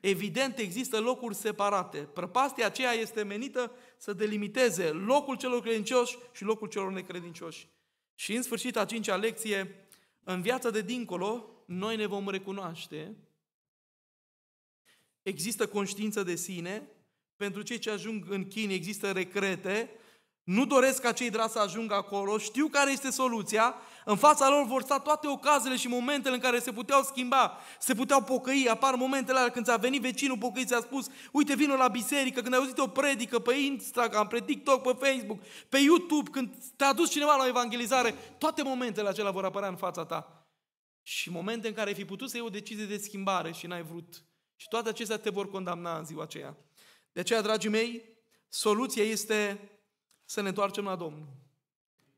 evident există locuri separate. Prăpastia aceea este menită să delimiteze locul celor credincioși și locul celor necredincioși. Și în sfârșit, a cincea lecție, în viața de dincolo, noi ne vom recunoaște. Există conștiință de sine, pentru cei ce ajung în China există recrete, nu doresc ca cei dragi să ajungă acolo, știu care este soluția, în fața lor vor sta toate ocazele și momentele în care se puteau schimba, se puteau pocăi, apar momentele alea când ți-a venit vecinul pocăi, ți-a spus, uite vină la biserică, când ai auzit o predică pe Instagram, pe TikTok, pe Facebook, pe YouTube, când te-a dus cineva la o evangelizare, toate momentele acelea vor apărea în fața ta. Și momente în care ai fi putut să iei o decizie de schimbare și n-ai vrut. Și toate acestea te vor condamna în ziua aceea. De aceea, dragii mei, soluția este să ne întoarcem la Domnul.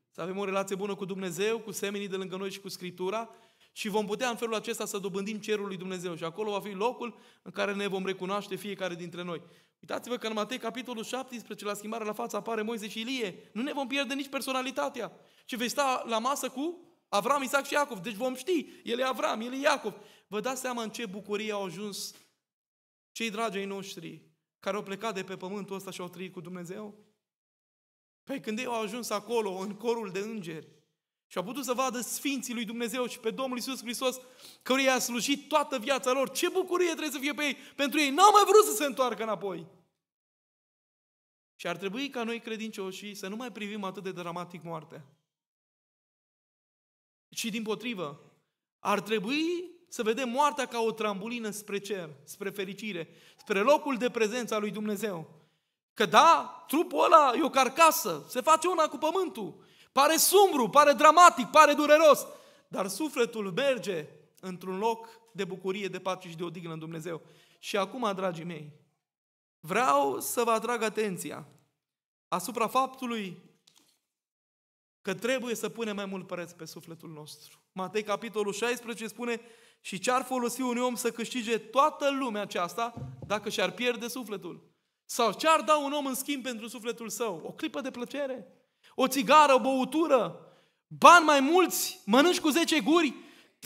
Să avem o relație bună cu Dumnezeu, cu semenii de lângă noi și cu Scriptura și vom putea în felul acesta să dobândim cerul lui Dumnezeu. Și acolo va fi locul în care ne vom recunoaște fiecare dintre noi. Uitați-vă că în Matei, capitolul 17, la schimbare la față, apare Moise și Ilie. Nu ne vom pierde nici personalitatea, ci vei sta la masă cu Avram, Isaac și Iacov. Deci vom ști, el e Avram, el e Iacov. Vă dați seama în ce bucurie au ajuns cei dragi ai noștri care au plecat de pe pământul ăsta și au trăit cu Dumnezeu? Păi când ei au ajuns acolo, în corul de îngeri, și au putut să vadă Sfinții lui Dumnezeu și pe Domnul Isus Hristos, căruia a slujit toată viața lor, ce bucurie trebuie să fie pe ei, pentru ei n-au mai vrut să se întoarcă înapoi. Și ar trebui ca noi credincioșii să nu mai privim atât de dramatic moartea. Și din potrivă, ar trebui să vedem moartea ca o trambulină spre cer, spre fericire, spre locul de prezență a lui Dumnezeu. Că da, trupul ăla e o carcasă, se face una cu pământul. Pare sumbru, pare dramatic, pare dureros, dar sufletul merge într-un loc de bucurie, de pace și de odihnă în Dumnezeu. Și acum, dragii mei, vreau să vă atrag atenția asupra faptului că trebuie să punem mai mult preț pe sufletul nostru. Matei capitolul 16 spune și ce ar folosi un om să câștige toată lumea aceasta dacă și-ar pierde sufletul? Sau ce ar da un om în schimb pentru sufletul său? O clipă de plăcere, o țigară, o băutură, bani mai mulți, mănânci cu 10 guri,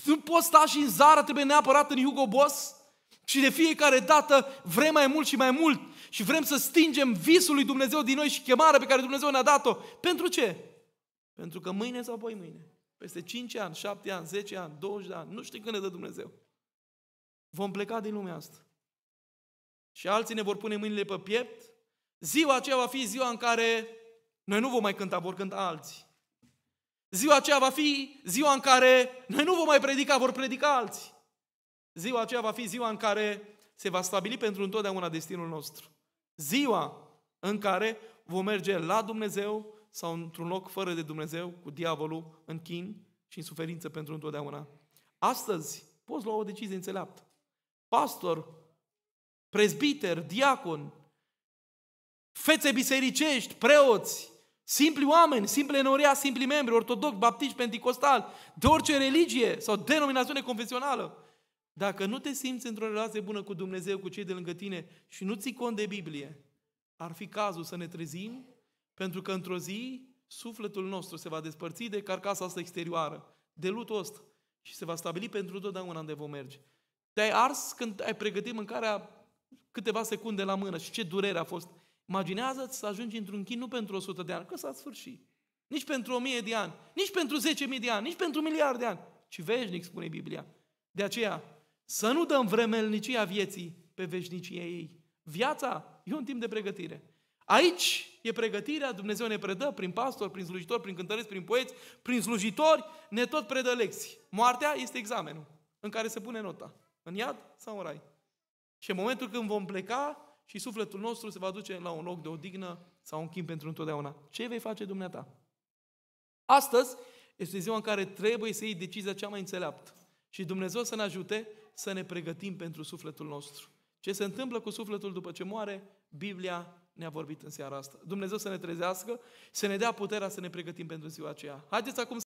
nu poți sta și în Zara, trebuie neapărat în Hugo Boss și de fiecare dată vrem mai mult și mai mult și vrem să stingem visul lui Dumnezeu din noi și chemarea pe care Dumnezeu ne-a dat-o. Pentru ce? Pentru că mâine sau voi mâine peste 5 ani, 7 ani, 10 ani, 20 de ani, nu știi când ne dă Dumnezeu. Vom pleca din lumea asta. Și alții ne vor pune mâinile pe piept. Ziua aceea va fi ziua în care noi nu vom mai cânta, vor cânta alții. Ziua aceea va fi ziua în care noi nu vom mai predica, vor predica alții. Ziua aceea va fi ziua în care se va stabili pentru întotdeauna destinul nostru. Ziua în care vom merge la Dumnezeu sau într-un loc fără de Dumnezeu, cu diavolul, în chin și în suferință pentru întotdeauna. Astăzi poți lua o decizie înțeleaptă. Pastor, prezbiter, diacon, fețe bisericești, preoți, simpli oameni, simple noria, simpli membri, ortodox, baptiști, pentecostal, de orice religie sau denominațiune confesională. Dacă nu te simți într-o relație bună cu Dumnezeu, cu cei de lângă tine și nu ții cont de Biblie, ar fi cazul să ne trezim pentru că într-o zi sufletul nostru se va despărți de carcasa asta exterioară, de lutul ăsta și se va stabili pentru totdeauna unde vom merge. Te-ai ars când ai pregătit mâncarea câteva secunde la mână și ce durere a fost. Imaginează-ți să ajungi într-un chin nu pentru 100 de ani, că s-a sfârșit. Nici pentru 1000 de ani, nici pentru 10.000 de ani, nici pentru miliarde de ani, ci veșnic, spune Biblia. De aceea, să nu dăm vremelnicia vieții pe veșnicia ei. Viața e un timp de pregătire. Aici e pregătirea, Dumnezeu ne predă prin pastor, prin slujitor, prin cântăreți, prin poeți, prin slujitori, ne tot predă lecții. Moartea este examenul în care se pune nota. În iad sau în rai. Și în momentul când vom pleca și sufletul nostru se va duce la un loc de odihnă sau un chim pentru întotdeauna. Ce vei face dumneata? Astăzi este ziua în care trebuie să iei decizia cea mai înțeleaptă. Și Dumnezeu să ne ajute să ne pregătim pentru sufletul nostru. Ce se întâmplă cu sufletul după ce moare, Biblia ne-a vorbit în seara asta. Dumnezeu să ne trezească, să ne dea puterea să ne pregătim pentru ziua aceea. Haideți acum